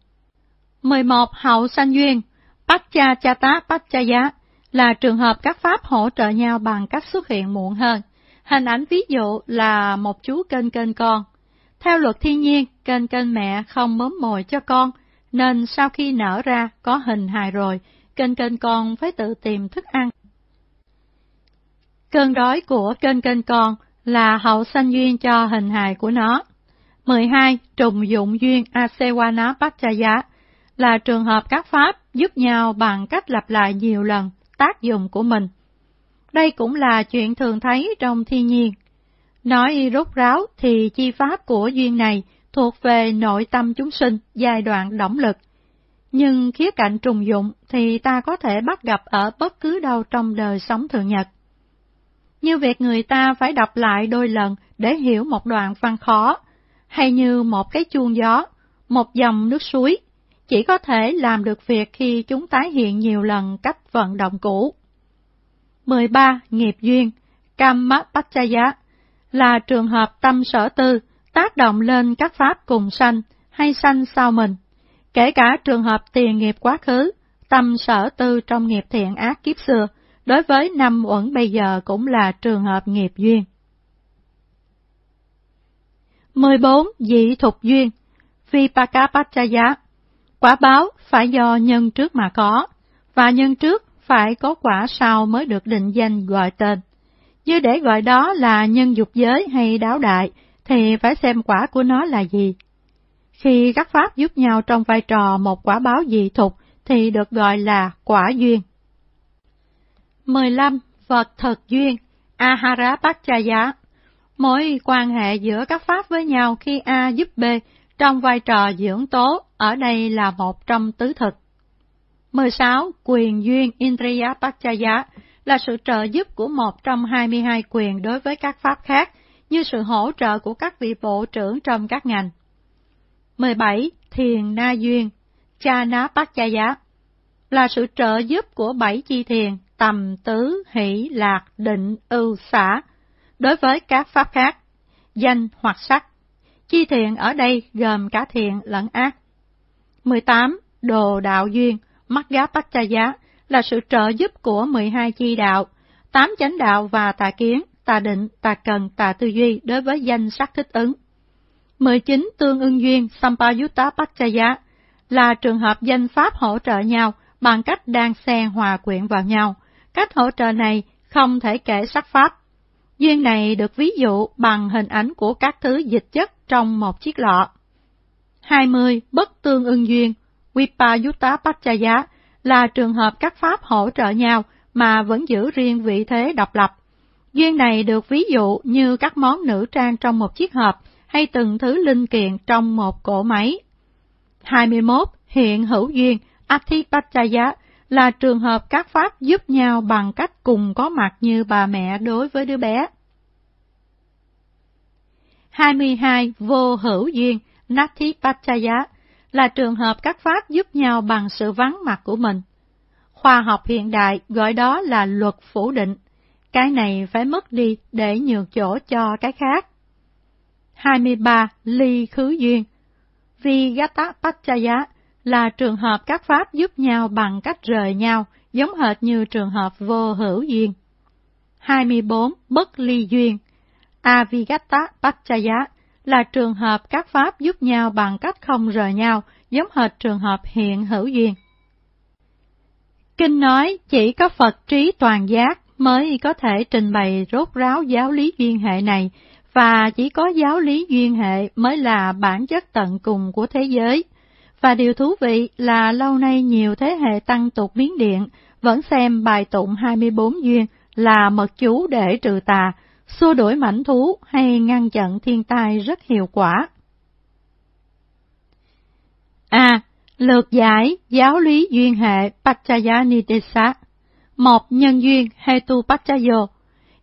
11. Hậu sanh duyên Pachachata Pachaya là trường hợp các pháp hỗ trợ nhau bằng cách xuất hiện muộn hơn. Hình ảnh ví dụ là một chú kênh kênh con. Theo luật thiên nhiên, kênh kênh mẹ không mớm mồi cho con, nên sau khi nở ra có hình hài rồi kênh kênh con phải tự tìm thức ăn. Cơn đói của kênh kênh con là hậu sanh duyên cho hình hài của nó. 12. Trùng dụng duyên Asewana Pachaya là trường hợp các pháp giúp nhau bằng cách lặp lại nhiều lần tác dụng của mình. Đây cũng là chuyện thường thấy trong thiên nhiên. Nói rút ráo thì chi pháp của duyên này thuộc về nội tâm chúng sinh giai đoạn động lực nhưng khía cạnh trùng dụng thì ta có thể bắt gặp ở bất cứ đâu trong đời sống thường nhật. Như việc người ta phải đọc lại đôi lần để hiểu một đoạn văn khó, hay như một cái chuông gió, một dòng nước suối, chỉ có thể làm được việc khi chúng tái hiện nhiều lần cách vận động cũ. 13. Nghiệp duyên Kammapachaya là trường hợp tâm sở tư tác động lên các pháp cùng sanh hay sanh sau mình kể cả trường hợp tiền nghiệp quá khứ, tâm sở tư trong nghiệp thiện ác kiếp xưa, đối với năm uẩn bây giờ cũng là trường hợp nghiệp duyên. 14. Dị thục duyên Vipakapachaya Quả báo phải do nhân trước mà có, và nhân trước phải có quả sau mới được định danh gọi tên. Như để gọi đó là nhân dục giới hay đáo đại, thì phải xem quả của nó là gì. Khi các pháp giúp nhau trong vai trò một quả báo dị thục thì được gọi là quả duyên. 15. Vật thật duyên Ahara Pachaya Mối quan hệ giữa các pháp với nhau khi A giúp B trong vai trò dưỡng tố ở đây là một trong tứ thực. 16. Quyền duyên Indriya Pachaya là sự trợ giúp của một trong 22 quyền đối với các pháp khác, như sự hỗ trợ của các vị bộ trưởng trong các ngành. 17. Thiền Na Duyên Cha Ná Bát Cha Giá Là sự trợ giúp của bảy chi thiền tầm tứ hỷ lạc định ưu xã đối với các pháp khác danh hoặc sắc chi thiền ở đây gồm cả thiện lẫn ác 18 đồ đạo duyên mắt gá bách cha giá là sự trợ giúp của 12 chi đạo tám chánh đạo và tà kiến tà định tà cần tà tư duy đối với danh sắc thích ứng 19 tương ưng duyên Sampayutta Pachaya là trường hợp danh pháp hỗ trợ nhau bằng cách đan xen hòa quyện vào nhau. Cách hỗ trợ này không thể kể sắc pháp. Duyên này được ví dụ bằng hình ảnh của các thứ dịch chất trong một chiếc lọ. 20. Bất tương ưng duyên Vipayutta Pachaya là trường hợp các pháp hỗ trợ nhau mà vẫn giữ riêng vị thế độc lập. Duyên này được ví dụ như các món nữ trang trong một chiếc hộp – hay từng thứ linh kiện trong một cỗ máy. 21. Hiện hữu duyên Atipachaya là trường hợp các pháp giúp nhau bằng cách cùng có mặt như bà mẹ đối với đứa bé. 22. Vô hữu duyên Natipachaya là trường hợp các pháp giúp nhau bằng sự vắng mặt của mình. Khoa học hiện đại gọi đó là luật phủ định. Cái này phải mất đi để nhường chỗ cho cái khác. 23. Ly khứ duyên Vigata Pachaya là trường hợp các pháp giúp nhau bằng cách rời nhau, giống hệt như trường hợp vô hữu duyên. 24. Bất ly duyên Avigata Pachaya là trường hợp các pháp giúp nhau bằng cách không rời nhau, giống hệt trường hợp hiện hữu duyên. Kinh nói chỉ có Phật trí toàn giác mới có thể trình bày rốt ráo giáo lý duyên hệ này, và chỉ có giáo lý duyên hệ mới là bản chất tận cùng của thế giới. Và điều thú vị là lâu nay nhiều thế hệ tăng tục biến Điện vẫn xem bài tụng 24 duyên là mật chú để trừ tà, xua đuổi mảnh thú hay ngăn chặn thiên tai rất hiệu quả. A. À, lược giải giáo lý duyên hệ Pachaya Nidesa Một nhân duyên Hetu Pachayo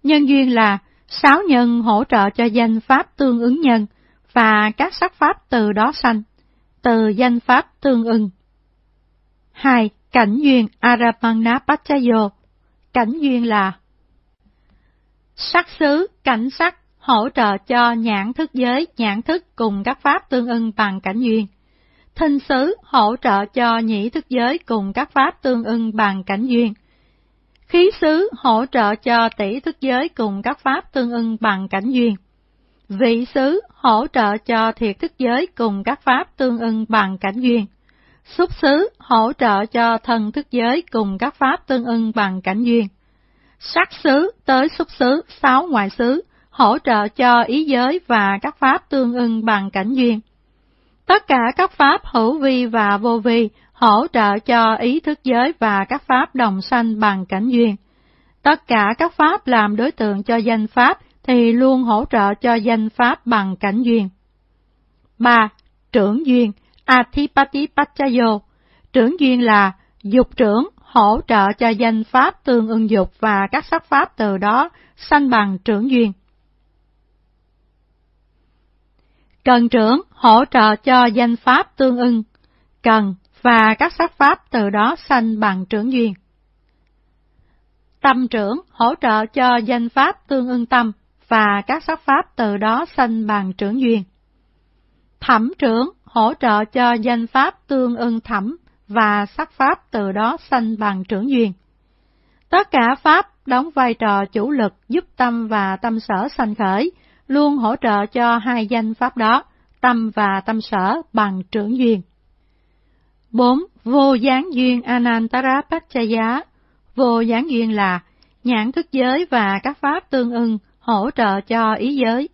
Nhân duyên là sáu nhân hỗ trợ cho danh pháp tương ứng nhân và các sắc pháp từ đó sanh, từ danh pháp tương ứng hai Cảnh duyên Aramana Pachayo Cảnh duyên là Sắc xứ, cảnh sắc hỗ trợ cho nhãn thức giới, nhãn thức cùng các pháp tương ưng bằng cảnh duyên. Thinh xứ hỗ trợ cho nhĩ thức giới cùng các pháp tương ưng bằng cảnh duyên khí sứ hỗ trợ cho tỷ thức giới cùng các pháp tương ưng bằng cảnh duyên. Vị sứ hỗ trợ cho thiệt thức giới cùng các pháp tương ưng bằng cảnh duyên. Xúc xứ hỗ trợ cho thân thức giới cùng các pháp tương ưng bằng cảnh duyên. Sắc xứ tới xúc xứ, sáu ngoại xứ, hỗ trợ cho ý giới và các pháp tương ưng bằng cảnh duyên. Tất cả các pháp hữu vi và vô vi hỗ trợ cho ý thức giới và các pháp đồng sanh bằng cảnh duyên. Tất cả các pháp làm đối tượng cho danh pháp thì luôn hỗ trợ cho danh pháp bằng cảnh duyên. 3. Trưởng duyên Atipati Pachayo Trưởng duyên là dục trưởng hỗ trợ cho danh pháp tương ưng dục và các sắc pháp từ đó sanh bằng trưởng duyên. Cần trưởng hỗ trợ cho danh pháp tương ưng. Cần và các sắc pháp từ đó sanh bằng trưởng duyên. Tâm trưởng hỗ trợ cho danh pháp tương ưng tâm và các sắc pháp từ đó sanh bằng trưởng duyên. Thẩm trưởng hỗ trợ cho danh pháp tương ưng thẩm và sắc pháp từ đó sanh bằng trưởng duyên. Tất cả pháp đóng vai trò chủ lực giúp tâm và tâm sở sanh khởi, luôn hỗ trợ cho hai danh pháp đó, tâm và tâm sở bằng trưởng duyên. 4. Vô gián duyên Anantarapachaya Vô gián duyên là nhãn thức giới và các pháp tương ưng hỗ trợ cho ý giới,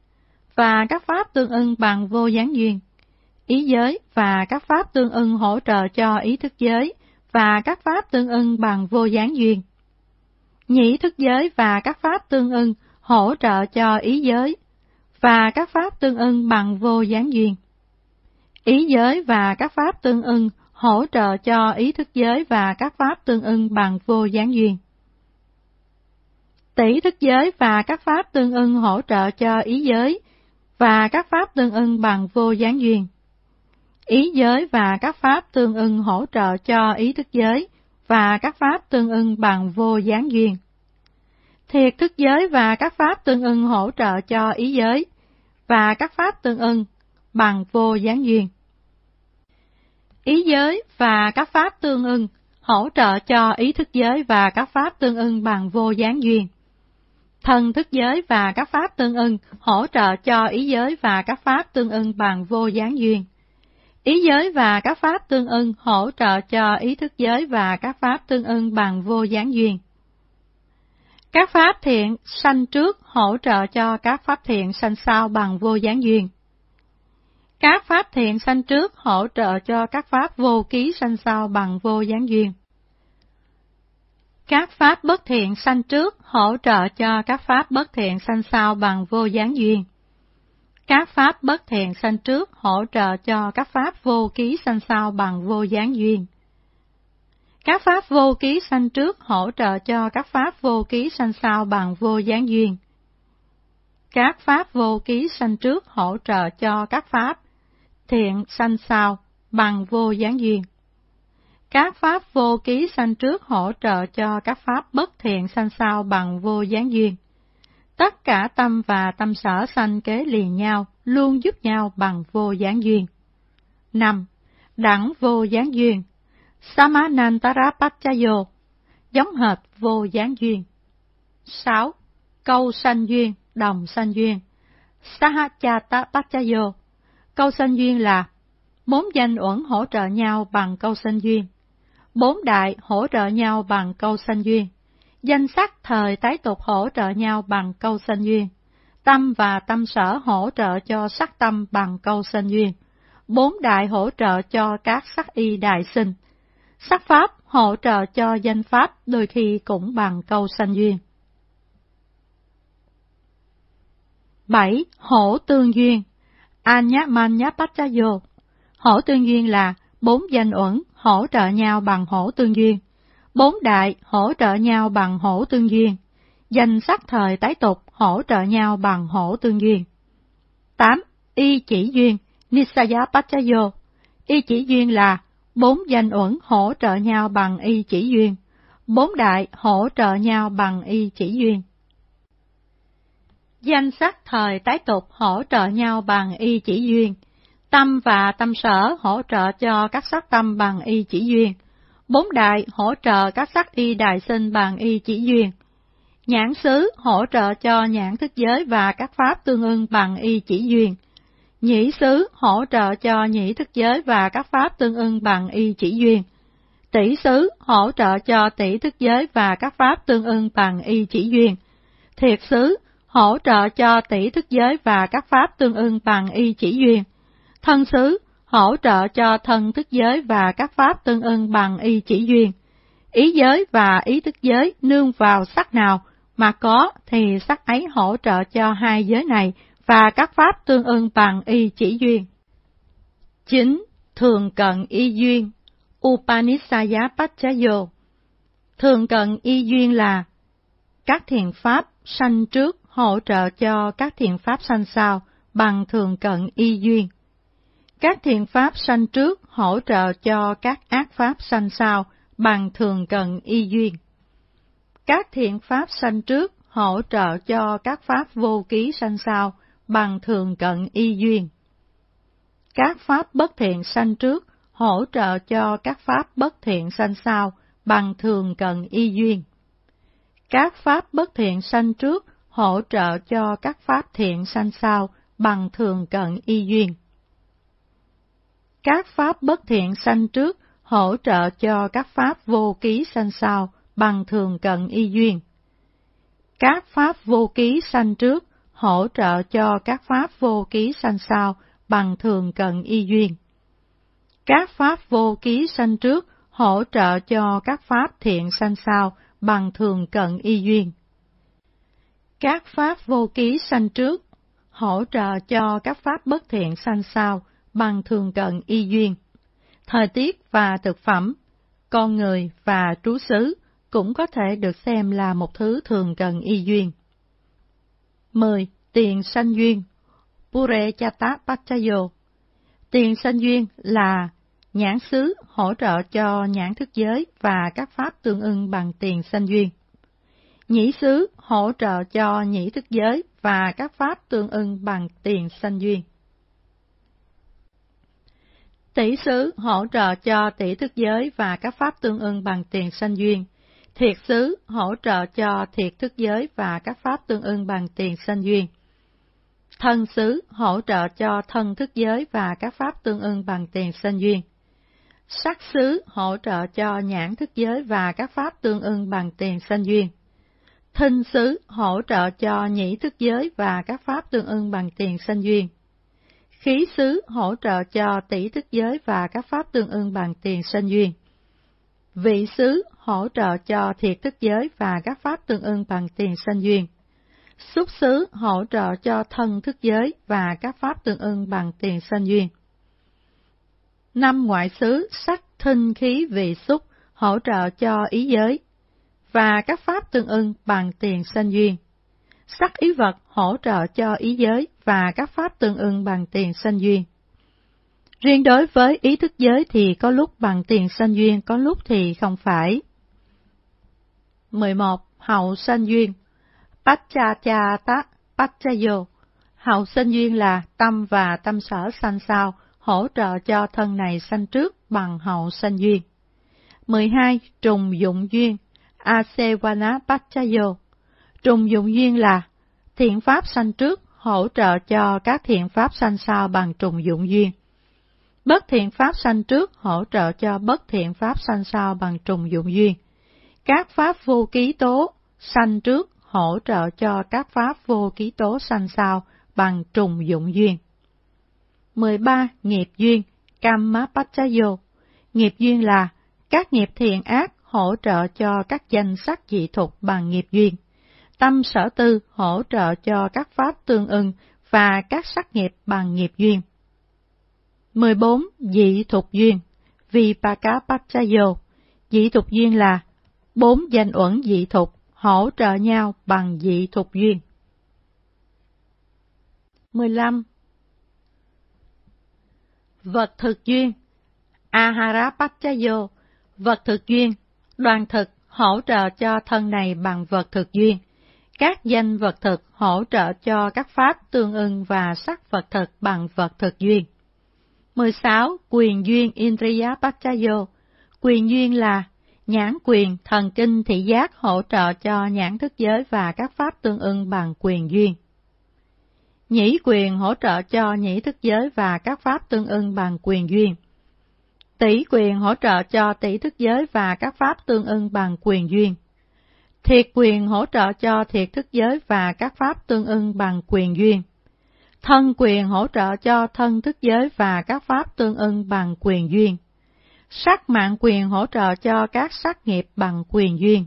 và các pháp tương ưng bằng vô gián duyên. Ý giới và các pháp tương ưng hỗ trợ cho ý thức giới, và các pháp tương ưng bằng vô gián duyên. Nhĩ thức giới và các pháp tương ưng hỗ trợ cho ý giới, và các pháp tương ưng bằng vô gián duyên. Ý giới và các pháp tương ưng hỗ trợ cho ý thức giới và các pháp tương ưng bằng vô gián duyên. Tỷ thức giới và các pháp tương ưng hỗ trợ cho ý giới và các pháp tương ưng bằng vô gián duyên. Ý giới và các pháp tương ưng hỗ trợ cho ý thức giới và các pháp tương ưng bằng vô gián duyên. Thiệt thức giới và các pháp tương ưng hỗ trợ cho ý giới và các pháp tương ưng bằng vô gián duyên ý giới và các pháp tương ưng, hỗ trợ cho ý thức giới và các pháp tương ưng bằng vô gián duyên. Thân thức giới và các pháp tương ưng hỗ trợ cho ý giới và các pháp tương ưng bằng vô gián duyên. Ý giới và các pháp tương ưng hỗ trợ cho ý thức giới và các pháp tương ưng bằng vô gián duyên. Các pháp thiện sanh trước hỗ trợ cho các pháp thiện sanh sau bằng vô gián duyên. Các pháp thiện sanh trước hỗ trợ cho các pháp vô ký sanh sau bằng vô gián duyên. Các pháp bất thiện sanh trước hỗ trợ cho các pháp bất thiện sanh sau bằng vô gián duyên. Các pháp bất thiện sanh trước hỗ trợ cho các pháp vô ký sanh sau bằng vô gián duyên. Các pháp vô ký sanh trước hỗ trợ cho các pháp vô ký sanh sau bằng vô gián duyên. Các pháp vô ký sanh trước hỗ trợ cho các pháp thiện sanh sau, bằng vô gián duyên. Các pháp vô ký sanh trước hỗ trợ cho các pháp bất thiện sanh sau bằng vô gián duyên. Tất cả tâm và tâm sở sanh kế liền nhau, luôn giúp nhau bằng vô gián duyên. 5. Đẳng vô gián duyên Samanantarapachayo Giống hệt vô gián duyên 6. Câu sanh duyên, đồng sanh duyên Sahachatapachayo Câu sanh duyên là bốn danh uẩn hỗ trợ nhau bằng câu sanh duyên, bốn đại hỗ trợ nhau bằng câu sanh duyên, danh sắc thời tái tục hỗ trợ nhau bằng câu sanh duyên, tâm và tâm sở hỗ trợ cho sắc tâm bằng câu sanh duyên, bốn đại hỗ trợ cho các sắc y đại sinh, sắc pháp hỗ trợ cho danh pháp đôi khi cũng bằng câu sanh duyên. 7. Hổ tương duyên An man cha vô. Hổ tương duyên là bốn danh uẩn hỗ trợ nhau bằng hổ tương duyên, bốn đại hỗ trợ nhau bằng hổ tương duyên, danh sắc thời tái tục hỗ trợ nhau bằng hổ tương duyên. 8. Y chỉ duyên, Nisaya Pachayo. Y chỉ duyên là bốn danh uẩn hỗ trợ nhau bằng y chỉ duyên, bốn đại hỗ trợ nhau bằng y chỉ duyên. Danh sắc thời tái tục hỗ trợ nhau bằng y chỉ duyên. Tâm và tâm sở hỗ trợ cho các sắc tâm bằng y chỉ duyên. Bốn đại hỗ trợ các sắc y đại sinh bằng y chỉ duyên. Nhãn xứ hỗ trợ cho nhãn thức giới và các pháp tương ưng bằng y chỉ duyên. Nhĩ xứ hỗ trợ cho nhĩ thức giới và các pháp tương ưng bằng y chỉ duyên. Tỷ xứ hỗ trợ cho tỷ thức giới và các pháp tương ưng bằng y chỉ duyên. Thiệt xứ hỗ trợ cho tỷ thức giới và các pháp tương ưng bằng y chỉ duyên. Thân xứ, hỗ trợ cho thân thức giới và các pháp tương ưng bằng y chỉ duyên. Ý giới và ý thức giới nương vào sắc nào mà có thì sắc ấy hỗ trợ cho hai giới này và các pháp tương ưng bằng y chỉ duyên. 9. Thường cận y duyên Upanishaya Pachayo Thường cận y duyên là các thiền pháp sanh trước hỗ trợ cho các thiện pháp sanh sau bằng thường cận y duyên. Các thiện pháp sanh trước hỗ trợ cho các ác pháp sanh sau bằng thường cận y duyên. Các thiện pháp sanh trước hỗ trợ cho các pháp vô ký sanh sau bằng thường cận y duyên. Các pháp bất thiện sanh trước hỗ trợ cho các pháp bất thiện sanh sau bằng thường cận y duyên. Các pháp bất thiện sanh trước hỗ trợ cho các pháp thiện sanh sao bằng thường cận y duyên. Các pháp bất thiện sanh trước hỗ trợ cho các pháp vô ký sanh sao bằng thường cận y duyên. Các pháp vô ký sanh trước hỗ trợ cho các pháp vô ký sanh sao bằng thường cận y duyên. Các pháp vô ký sanh trước hỗ trợ cho các pháp thiện sanh sao bằng thường cận y duyên. Các pháp vô ký sanh trước, hỗ trợ cho các pháp bất thiện sanh sau bằng thường cận y duyên. Thời tiết và thực phẩm, con người và trú xứ cũng có thể được xem là một thứ thường cần y duyên. 10. Tiền sanh duyên Pure Chata Pachayo Tiền sanh duyên là nhãn xứ hỗ trợ cho nhãn thức giới và các pháp tương ưng bằng tiền sanh duyên. Nhĩ xứ hỗ trợ cho nhĩ thức giới và các pháp tương ưng bằng tiền sanh duyên. Tỷ xứ hỗ trợ cho tỷ thức giới và các pháp tương ưng bằng tiền sanh duyên. Thiệt xứ hỗ trợ cho thiệt thức giới và các pháp tương ưng bằng tiền sanh duyên. Thân xứ hỗ trợ cho thân thức giới và các pháp tương ưng bằng tiền sanh duyên. Sắc xứ hỗ trợ cho nhãn thức giới và các pháp tương ưng bằng tiền sanh duyên thinh xứ hỗ trợ cho nhĩ thức giới và các pháp tương ưng bằng tiền sanh duyên. Khí xứ hỗ trợ cho tỷ thức giới và các pháp tương ưng bằng tiền sanh duyên. Vị xứ hỗ trợ cho thiệt thức giới và các pháp tương ưng bằng tiền sanh duyên. Xúc xứ hỗ trợ cho thân thức giới và các pháp tương ưng bằng tiền sanh duyên. Năm ngoại xứ sắc thinh khí vị xúc hỗ trợ cho ý giới và các pháp tương ưng bằng tiền sanh duyên. Sắc ý vật hỗ trợ cho ý giới và các pháp tương ưng bằng tiền sanh duyên. Riêng đối với ý thức giới thì có lúc bằng tiền sanh duyên, có lúc thì không phải. 11. Hậu sanh duyên Pachachata Pachayo Hậu sanh duyên là tâm và tâm sở sanh sau, hỗ trợ cho thân này sanh trước bằng hậu sanh duyên. 12. Trùng dụng duyên Asewana Pachayo. Trùng dụng duyên là thiện pháp sanh trước hỗ trợ cho các thiện pháp sanh sau bằng trùng dụng duyên. Bất thiện pháp sanh trước hỗ trợ cho bất thiện pháp sanh sau bằng trùng dụng duyên. Các pháp vô ký tố sanh trước hỗ trợ cho các pháp vô ký tố sanh sau bằng trùng dụng duyên. 13. Nghiệp duyên, Kamma Pachayo. Nghiệp duyên là các nghiệp thiện ác hỗ trợ cho các danh sắc dị thuộc bằng nghiệp duyên. Tâm sở tư hỗ trợ cho các pháp tương ưng và các sắc nghiệp bằng nghiệp duyên. 14. Dị thuộc duyên vì pa cá Pachayo Dị thuộc duyên là bốn danh uẩn dị thuộc hỗ trợ nhau bằng dị thuộc duyên. 15. Vật thực duyên Ahara Pachayo Vật thực duyên đoàn thực hỗ trợ cho thân này bằng vật thực duyên. Các danh vật thực hỗ trợ cho các pháp tương ưng và sắc vật thực bằng vật thực duyên. 16. Quyền duyên Indriya Pachayo Quyền duyên là nhãn quyền, thần kinh, thị giác hỗ trợ cho nhãn thức giới và các pháp tương ưng bằng quyền duyên. Nhĩ quyền hỗ trợ cho nhĩ thức giới và các pháp tương ưng bằng quyền duyên tỷ quyền hỗ trợ cho tỷ thức giới và các pháp tương ưng bằng quyền duyên. Thiệt quyền hỗ trợ cho thiệt thức giới và các pháp tương ưng bằng quyền duyên. Thân quyền hỗ trợ cho thân thức giới và các pháp tương ưng bằng quyền duyên. Sắc mạng quyền hỗ trợ cho các sắc nghiệp bằng quyền duyên.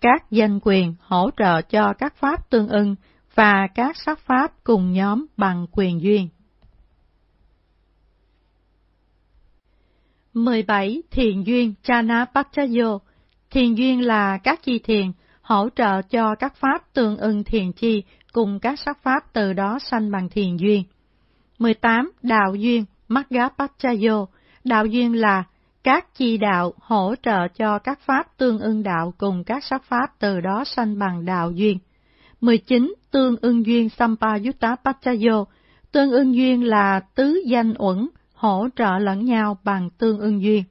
Các danh quyền hỗ trợ cho các pháp tương ưng và các sắc pháp cùng nhóm bằng quyền duyên. 17. Thiền duyên pachayo Thiền duyên là các chi thiền, hỗ trợ cho các pháp tương ưng thiền chi cùng các sắc pháp từ đó sanh bằng thiền duyên. 18. Đạo duyên magga pachayo Đạo duyên là các chi đạo hỗ trợ cho các pháp tương ưng đạo cùng các sắc pháp từ đó sanh bằng đạo duyên. 19. Tương ưng duyên Sampayutta Pachayo Tương ưng duyên là tứ danh uẩn, hỗ trợ lẫn nhau bằng tương ưng duyên.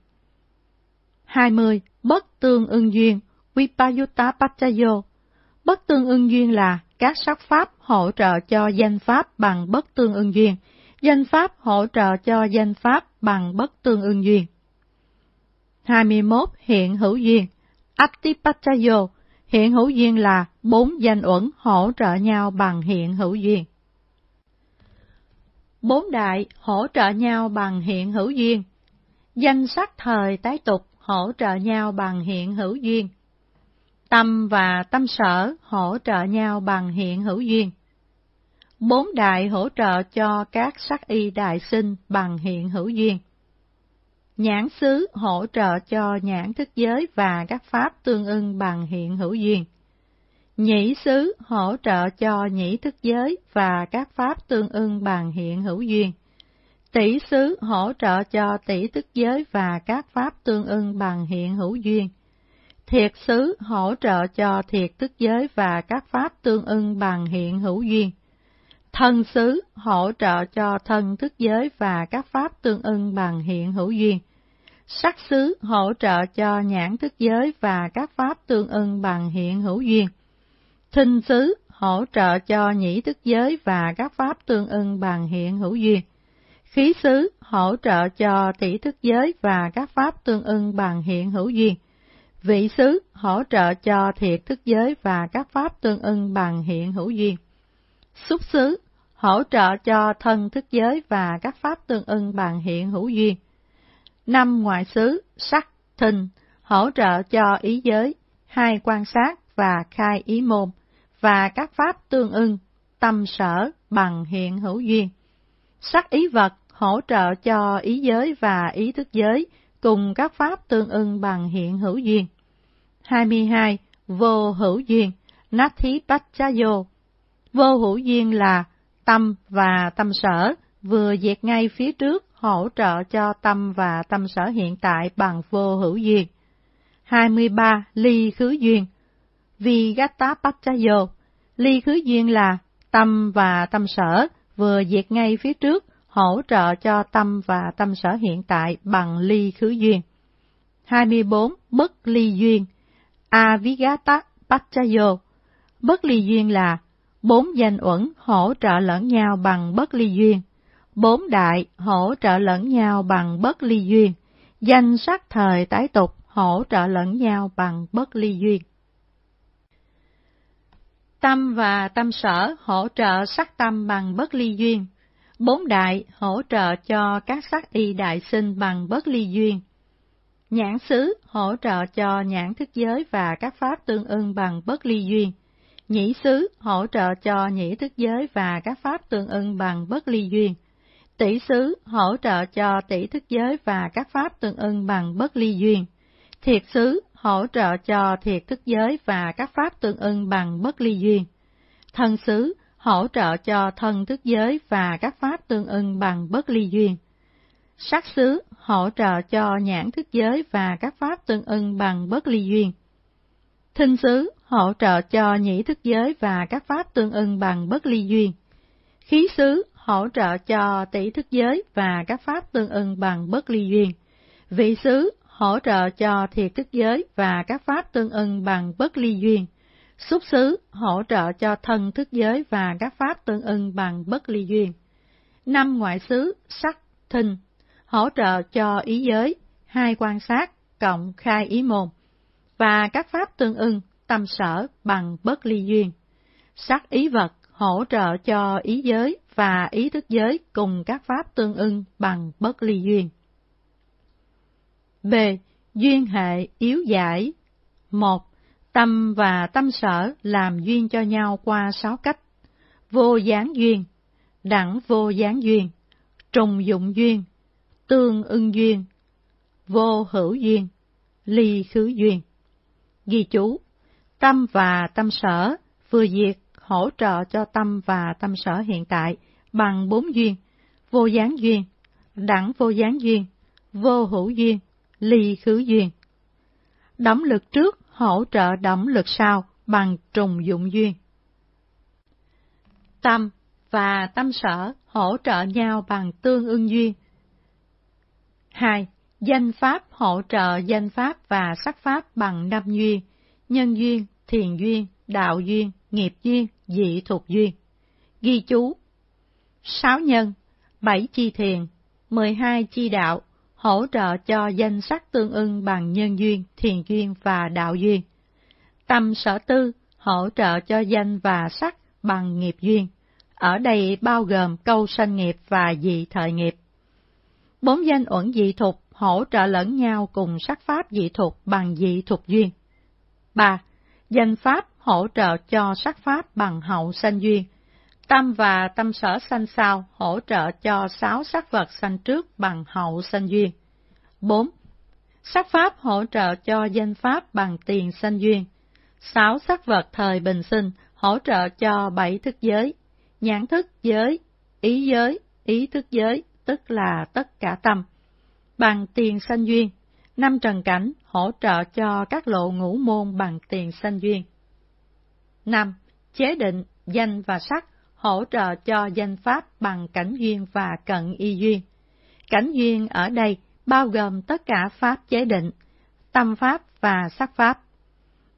20. Bất tương ưng duyên, Vipayutta Pachayo. Bất tương ưng duyên là các sắc pháp hỗ trợ cho danh pháp bằng bất tương ưng duyên, danh pháp hỗ trợ cho danh pháp bằng bất tương ưng duyên. 21. Hiện hữu duyên, Aptipachayo. Hiện hữu duyên là bốn danh uẩn hỗ trợ nhau bằng hiện hữu duyên bốn đại hỗ trợ nhau bằng hiện hữu duyên. Danh sắc thời tái tục hỗ trợ nhau bằng hiện hữu duyên. Tâm và tâm sở hỗ trợ nhau bằng hiện hữu duyên. Bốn đại hỗ trợ cho các sắc y đại sinh bằng hiện hữu duyên. Nhãn xứ hỗ trợ cho nhãn thức giới và các pháp tương ưng bằng hiện hữu duyên. Nhĩ xứ hỗ trợ cho nhĩ thức giới và các pháp tương ưng bằng hiện hữu duyên. Tỷ xứ hỗ trợ cho tỷ thức giới và các pháp tương ưng bằng hiện hữu duyên. Thiệt xứ hỗ trợ cho thiệt thức giới và các pháp tương ưng bằng hiện hữu duyên. Thân xứ hỗ trợ cho thân thức giới và các pháp tương ưng bằng hiện hữu duyên. Sắc xứ hỗ trợ cho nhãn thức giới và các pháp tương ưng bằng hiện hữu duyên thinh xứ hỗ trợ cho nhĩ thức giới và các pháp tương ưng bằng hiện hữu duyên. Khí xứ hỗ trợ cho tỷ thức giới và các pháp tương ưng bằng hiện hữu duyên. Vị xứ hỗ trợ cho thiệt thức giới và các pháp tương ưng bằng hiện hữu duyên. Xúc xứ hỗ trợ cho thân thức giới và các pháp tương ưng bằng hiện hữu duyên. Năm ngoại xứ, sắc, thinh, hỗ trợ cho ý giới, hai quan sát và khai ý môn và các pháp tương ưng, tâm sở bằng hiện hữu duyên. Sắc ý vật hỗ trợ cho ý giới và ý thức giới cùng các pháp tương ưng bằng hiện hữu duyên. 22. Vô hữu duyên, nát thí bách chá vô. Vô hữu duyên là tâm và tâm sở, vừa diệt ngay phía trước hỗ trợ cho tâm và tâm sở hiện tại bằng vô hữu duyên. 23. Ly khứ duyên, pachayo Ly khứ duyên là tâm và tâm sở vừa diệt ngay phía trước, hỗ trợ cho tâm và tâm sở hiện tại bằng ly khứ duyên. 24. Bất ly duyên Avigata Pachayo Bất ly duyên là bốn danh uẩn hỗ trợ lẫn nhau bằng bất ly duyên, bốn đại hỗ trợ lẫn nhau bằng bất ly duyên, danh sắc thời tái tục hỗ trợ lẫn nhau bằng bất ly duyên. Tâm và tâm sở hỗ trợ sắc tâm bằng bất ly duyên. Bốn đại hỗ trợ cho các sắc y đại sinh bằng bất ly duyên. Nhãn xứ hỗ trợ cho nhãn thức giới và các pháp tương ưng bằng bất ly duyên. Nhĩ xứ hỗ trợ cho nhĩ thức giới và các pháp tương ưng bằng bất ly duyên. Tỷ xứ hỗ trợ cho tỷ thức giới và các pháp tương ưng bằng bất ly duyên. Thiệt xứ hỗ trợ cho thiệt thức giới và các pháp tương ưng bằng bất ly duyên. Thân xứ hỗ trợ cho thân thức giới và các pháp tương ưng bằng bất ly duyên. Sắc xứ hỗ trợ cho nhãn thức giới và các pháp tương ưng bằng bất ly duyên. Thinh xứ hỗ trợ cho nhĩ thức giới và các pháp tương ưng bằng bất ly duyên. Khí xứ hỗ trợ cho tỷ thức giới và các pháp tương ưng bằng bất ly duyên. Vị xứ hỗ trợ cho thiệt tức giới và các pháp tương ưng bằng bất ly duyên. Xúc xứ hỗ trợ cho thân thức giới và các pháp tương ưng bằng bất ly duyên. Năm ngoại xứ sắc, thinh, hỗ trợ cho ý giới, hai quan sát, cộng khai ý môn, và các pháp tương ưng tâm sở bằng bất ly duyên. Sắc ý vật hỗ trợ cho ý giới và ý thức giới cùng các pháp tương ưng bằng bất ly duyên. B. Duyên hệ yếu giải 1. Tâm và tâm sở làm duyên cho nhau qua sáu cách. Vô gián duyên, đẳng vô gián duyên, trùng dụng duyên, tương ưng duyên, vô hữu duyên, ly khứ duyên. Ghi chú, tâm và tâm sở vừa diệt hỗ trợ cho tâm và tâm sở hiện tại bằng bốn duyên, vô gián duyên, đẳng vô gián duyên, vô hữu duyên, ly khứ duyên. Động lực trước hỗ trợ động lực sau bằng trùng dụng duyên. Tâm và tâm sở hỗ trợ nhau bằng tương ưng duyên. 2. Danh pháp hỗ trợ danh pháp và sắc pháp bằng năm duyên, nhân duyên, thiền duyên, đạo duyên, nghiệp duyên, dị thuộc duyên. Ghi chú 6 nhân, 7 chi thiền, 12 chi đạo, hỗ trợ cho danh sắc tương ưng bằng nhân duyên, thiền duyên và đạo duyên. Tâm sở tư hỗ trợ cho danh và sắc bằng nghiệp duyên. Ở đây bao gồm câu sanh nghiệp và dị thời nghiệp. Bốn danh uẩn dị thục hỗ trợ lẫn nhau cùng sắc pháp dị thục bằng dị thục duyên. 3. Danh pháp hỗ trợ cho sắc pháp bằng hậu sanh duyên Tam và tâm sở sanh sau hỗ trợ cho sáu sắc vật sanh trước bằng hậu sanh duyên. 4. Sắc pháp hỗ trợ cho danh pháp bằng tiền sanh duyên. sáu sắc vật thời bình sinh hỗ trợ cho bảy thức giới, nhãn thức giới, ý giới, ý thức giới, tức là tất cả tâm. Bằng tiền sanh duyên, năm trần cảnh hỗ trợ cho các lộ ngũ môn bằng tiền sanh duyên. 5. Chế định, danh và sắc hỗ trợ cho danh pháp bằng cảnh duyên và cận y duyên. Cảnh duyên ở đây bao gồm tất cả pháp chế định, tâm pháp và sắc pháp.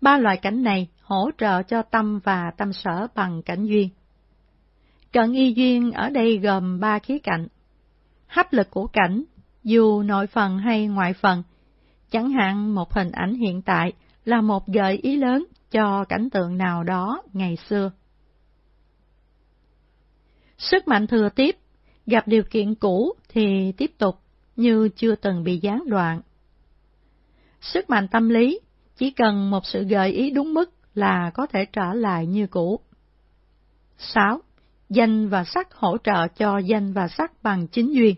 Ba loại cảnh này hỗ trợ cho tâm và tâm sở bằng cảnh duyên. Cận y duyên ở đây gồm ba khí cạnh. Hấp lực của cảnh, dù nội phần hay ngoại phần, chẳng hạn một hình ảnh hiện tại là một gợi ý lớn cho cảnh tượng nào đó ngày xưa. Sức mạnh thừa tiếp, gặp điều kiện cũ thì tiếp tục như chưa từng bị gián đoạn. Sức mạnh tâm lý, chỉ cần một sự gợi ý đúng mức là có thể trở lại như cũ. 6. Danh và sắc hỗ trợ cho danh và sắc bằng chính duyên,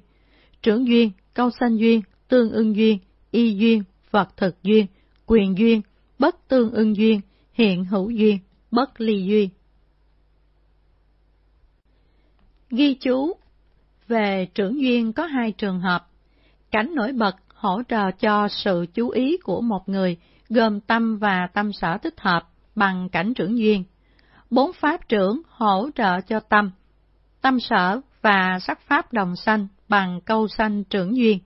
trưởng duyên, câu sanh duyên, tương ưng duyên, y duyên, vật thực duyên, quyền duyên, bất tương ưng duyên, hiện hữu duyên, bất ly duyên. Ghi chú Về trưởng duyên có hai trường hợp. Cảnh nổi bật hỗ trợ cho sự chú ý của một người gồm tâm và tâm sở thích hợp bằng cảnh trưởng duyên. Bốn pháp trưởng hỗ trợ cho tâm, tâm sở và sắc pháp đồng sanh bằng câu sanh trưởng duyên.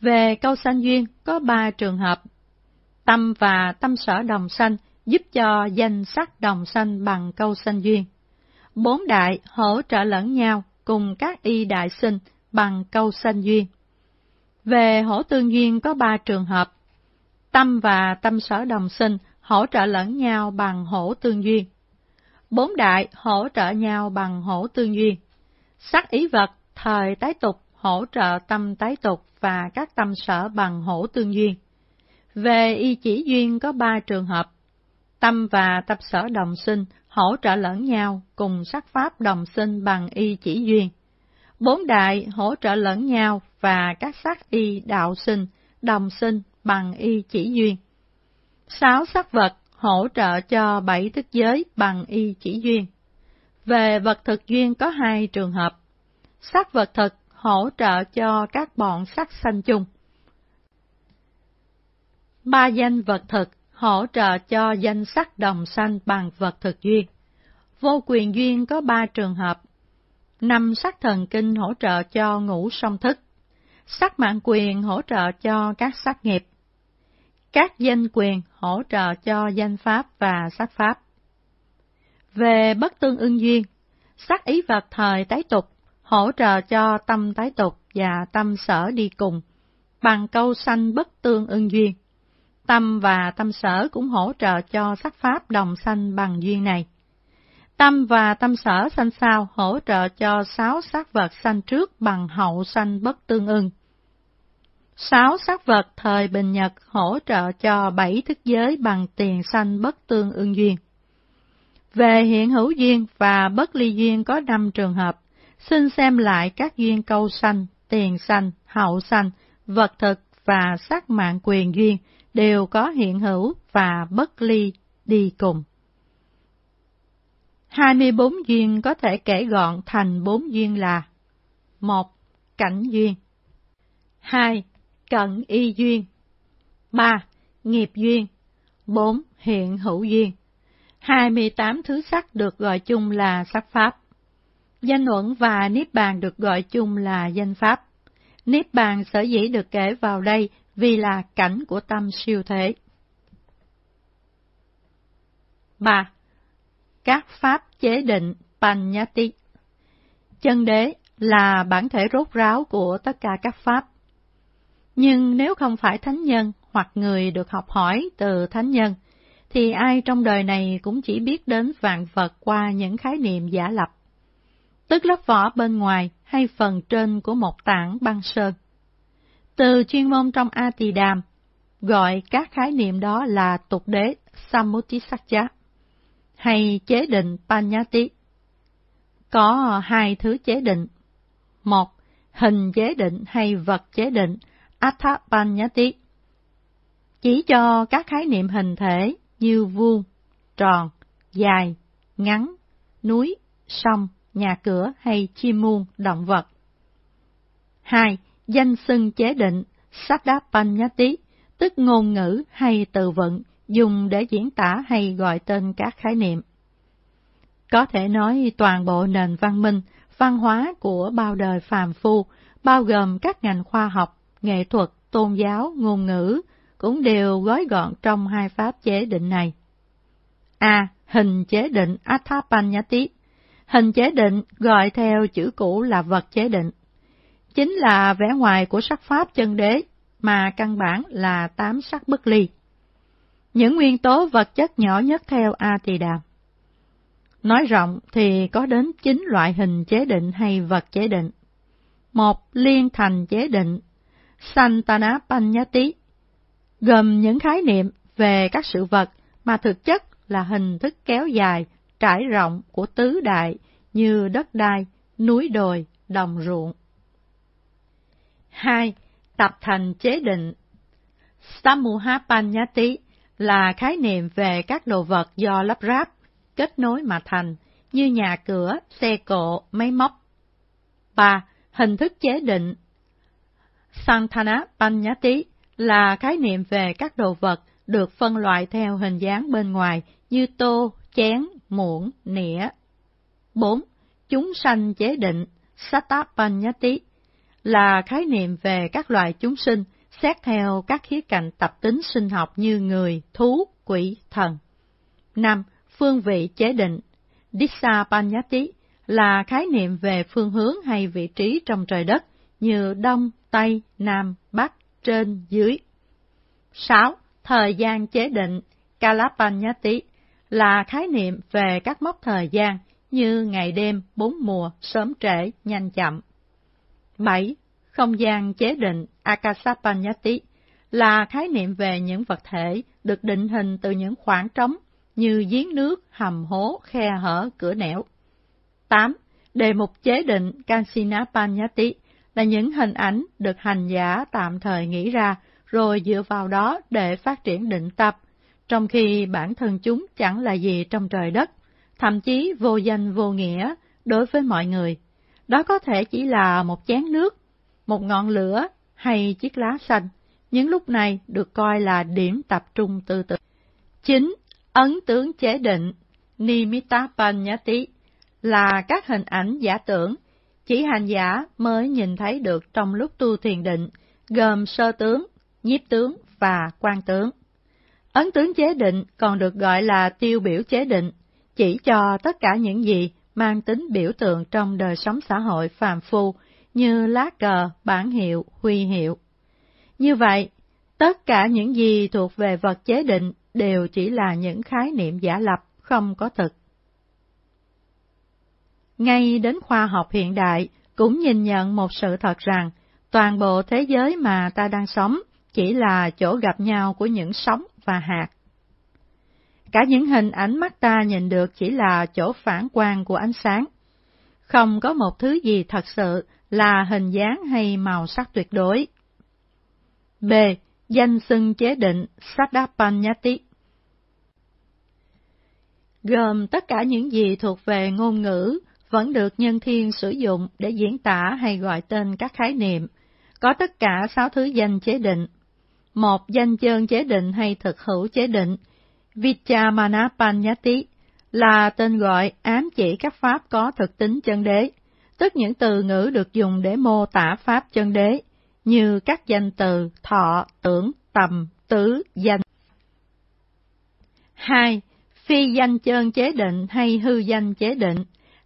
Về câu sanh duyên có ba trường hợp. Tâm và tâm sở đồng sanh giúp cho danh sắc đồng sanh bằng câu sanh duyên bốn đại hỗ trợ lẫn nhau cùng các y đại sinh bằng câu sanh duyên. Về hỗ tương duyên có ba trường hợp. Tâm và tâm sở đồng sinh hỗ trợ lẫn nhau bằng hỗ tương duyên. Bốn đại hỗ trợ nhau bằng hỗ tương duyên. Sắc ý vật, thời tái tục, hỗ trợ tâm tái tục và các tâm sở bằng hỗ tương duyên. Về y chỉ duyên có ba trường hợp. Tâm và tâm sở đồng sinh hỗ trợ lẫn nhau cùng sắc pháp đồng sinh bằng y chỉ duyên. Bốn đại hỗ trợ lẫn nhau và các sắc y đạo sinh, đồng sinh bằng y chỉ duyên. Sáu sắc vật hỗ trợ cho bảy thức giới bằng y chỉ duyên. Về vật thực duyên có hai trường hợp. Sắc vật thực hỗ trợ cho các bọn sắc sanh chung. Ba danh vật thực hỗ trợ cho danh sắc đồng sanh bằng vật thực duyên. Vô quyền duyên có ba trường hợp. Năm sắc thần kinh hỗ trợ cho ngũ song thức. Sắc mạng quyền hỗ trợ cho các sắc nghiệp. Các danh quyền hỗ trợ cho danh pháp và sắc pháp. Về bất tương ưng duyên, sắc ý vật thời tái tục hỗ trợ cho tâm tái tục và tâm sở đi cùng bằng câu sanh bất tương ưng duyên. Tâm và tâm sở cũng hỗ trợ cho sắc pháp đồng sanh bằng duyên này. Tâm và tâm sở sanh sau hỗ trợ cho sáu sắc vật sanh trước bằng hậu sanh bất tương ưng. Sáu sắc vật thời Bình Nhật hỗ trợ cho bảy thức giới bằng tiền sanh bất tương ưng duyên. Về hiện hữu duyên và bất ly duyên có năm trường hợp, xin xem lại các duyên câu sanh, tiền sanh, hậu sanh, vật thực và sắc mạng quyền duyên đều có hiện hữu và bất ly đi cùng. 24 duyên có thể kể gọn thành 4 duyên là một Cảnh duyên 2. Cận y duyên 3. Nghiệp duyên 4. Hiện hữu duyên 28 thứ sắc được gọi chung là sắc pháp. Danh uẩn và Niết Bàn được gọi chung là danh pháp. Niết Bàn sở dĩ được kể vào đây vì là cảnh của tâm siêu thế. Ba, Các pháp chế định Panyati Chân đế là bản thể rốt ráo của tất cả các pháp. Nhưng nếu không phải thánh nhân hoặc người được học hỏi từ thánh nhân, thì ai trong đời này cũng chỉ biết đến vạn vật qua những khái niệm giả lập, tức lớp vỏ bên ngoài hay phần trên của một tảng băng sơn. Từ chuyên môn trong A-ti Đàm gọi các khái niệm đó là tục đế Sammutisakya hay chế định Panyati. Có hai thứ chế định. Một, hình chế định hay vật chế định Athapanyati chỉ cho các khái niệm hình thể như vuông, tròn, dài, ngắn, núi, sông, nhà cửa hay chim muôn, động vật. 2 danh xưng chế định, Sadapanyati, tức ngôn ngữ hay từ vựng, dùng để diễn tả hay gọi tên các khái niệm. Có thể nói toàn bộ nền văn minh, văn hóa của bao đời phàm phu, bao gồm các ngành khoa học, nghệ thuật, tôn giáo, ngôn ngữ, cũng đều gói gọn trong hai pháp chế định này. A. hình chế định Athapanyati Hình chế định gọi theo chữ cũ là vật chế định chính là vẻ ngoài của sắc pháp chân đế, mà căn bản là tám sắc bất ly. Những nguyên tố vật chất nhỏ nhất theo A Tỳ Đàm. Nói rộng thì có đến chín loại hình chế định hay vật chế định. Một liên thành chế định, Santana Panyati, gồm những khái niệm về các sự vật mà thực chất là hình thức kéo dài, trải rộng của tứ đại như đất đai, núi đồi, đồng ruộng. 2. Tập thành chế định Samuhapanyati là khái niệm về các đồ vật do lắp ráp, kết nối mà thành, như nhà cửa, xe cộ, máy móc. 3. Hình thức chế định Santana Panyati là khái niệm về các đồ vật được phân loại theo hình dáng bên ngoài như tô, chén, muỗng, nĩa. 4. Chúng sanh chế định Satapanyati là khái niệm về các loài chúng sinh xét theo các khía cạnh tập tính sinh học như người, thú, quỷ, thần. 5. Phương vị chế định Disapanyati là khái niệm về phương hướng hay vị trí trong trời đất như Đông, Tây, Nam, Bắc, trên, dưới. 6. Thời gian chế định Kalapanyati là khái niệm về các mốc thời gian như ngày đêm, bốn mùa, sớm trễ, nhanh chậm. 7. Không gian chế định Akasapanyati là khái niệm về những vật thể được định hình từ những khoảng trống như giếng nước, hầm hố, khe hở, cửa nẻo. 8. Đề mục chế định Kansinapanyati là những hình ảnh được hành giả tạm thời nghĩ ra rồi dựa vào đó để phát triển định tập, trong khi bản thân chúng chẳng là gì trong trời đất, thậm chí vô danh vô nghĩa đối với mọi người. Đó có thể chỉ là một chén nước, một ngọn lửa hay chiếc lá xanh, những lúc này được coi là điểm tập trung tư tưởng. 9. Ấn tướng chế định Nimitta Panyati là các hình ảnh giả tưởng, chỉ hành giả mới nhìn thấy được trong lúc tu thiền định, gồm sơ tướng, nhiếp tướng và quan tướng. Ấn tướng chế định còn được gọi là tiêu biểu chế định, chỉ cho tất cả những gì mang tính biểu tượng trong đời sống xã hội phàm phu như lá cờ, bản hiệu, huy hiệu. Như vậy, tất cả những gì thuộc về vật chế định đều chỉ là những khái niệm giả lập, không có thực. Ngay đến khoa học hiện đại cũng nhìn nhận một sự thật rằng toàn bộ thế giới mà ta đang sống chỉ là chỗ gặp nhau của những sóng và hạt. Cả những hình ảnh mắt ta nhìn được chỉ là chỗ phản quang của ánh sáng. Không có một thứ gì thật sự là hình dáng hay màu sắc tuyệt đối. B. Danh xưng chế định Sadapanyati Gồm tất cả những gì thuộc về ngôn ngữ vẫn được nhân thiên sử dụng để diễn tả hay gọi tên các khái niệm, có tất cả sáu thứ danh chế định. Một danh chơn chế định hay thực hữu chế định Vichamanapañati là tên gọi ám chỉ các pháp có thực tính chân đế, tức những từ ngữ được dùng để mô tả pháp chân đế, như các danh từ thọ, tưởng, tầm, tứ, danh. 2. Phi danh chân chế định hay hư danh chế định,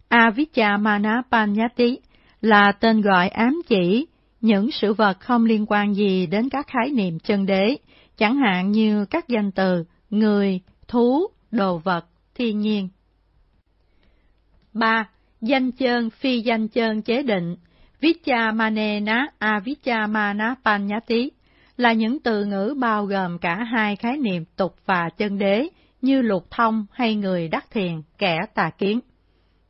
Avichamanapañati là tên gọi ám chỉ những sự vật không liên quan gì đến các khái niệm chân đế, chẳng hạn như các danh từ người, thú, đồ vật, thiên nhiên. 3. Danh chơn phi danh chơn chế định Vichamane avichamana panyati là những từ ngữ bao gồm cả hai khái niệm tục và chân đế như lục thông hay người đắc thiền, kẻ tà kiến.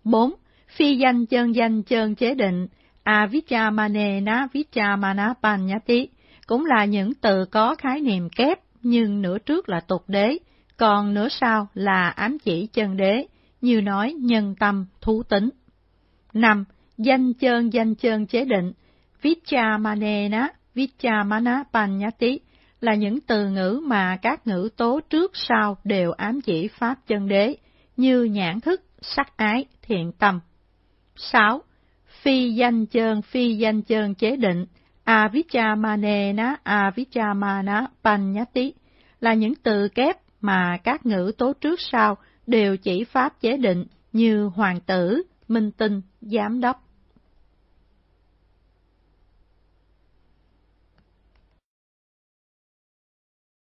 4. Phi danh chơn danh chơn chế định avichamane na vichamana panyati cũng là những từ có khái niệm kép nhưng nửa trước là tục đế, còn nửa sau là ám chỉ chân đế, như nói nhân tâm, thú tính. 5. Danh chơn danh chơn chế định, vichamana, vichamana panyati là những từ ngữ mà các ngữ tố trước sau đều ám chỉ pháp chân đế, như nhãn thức, sắc ái, thiện tâm. 6. Phi danh chơn phi danh chơn chế định, avichamane avichamana panyati là những từ kép mà các ngữ tố trước sau đều chỉ pháp chế định như hoàng tử, minh tinh, giám đốc.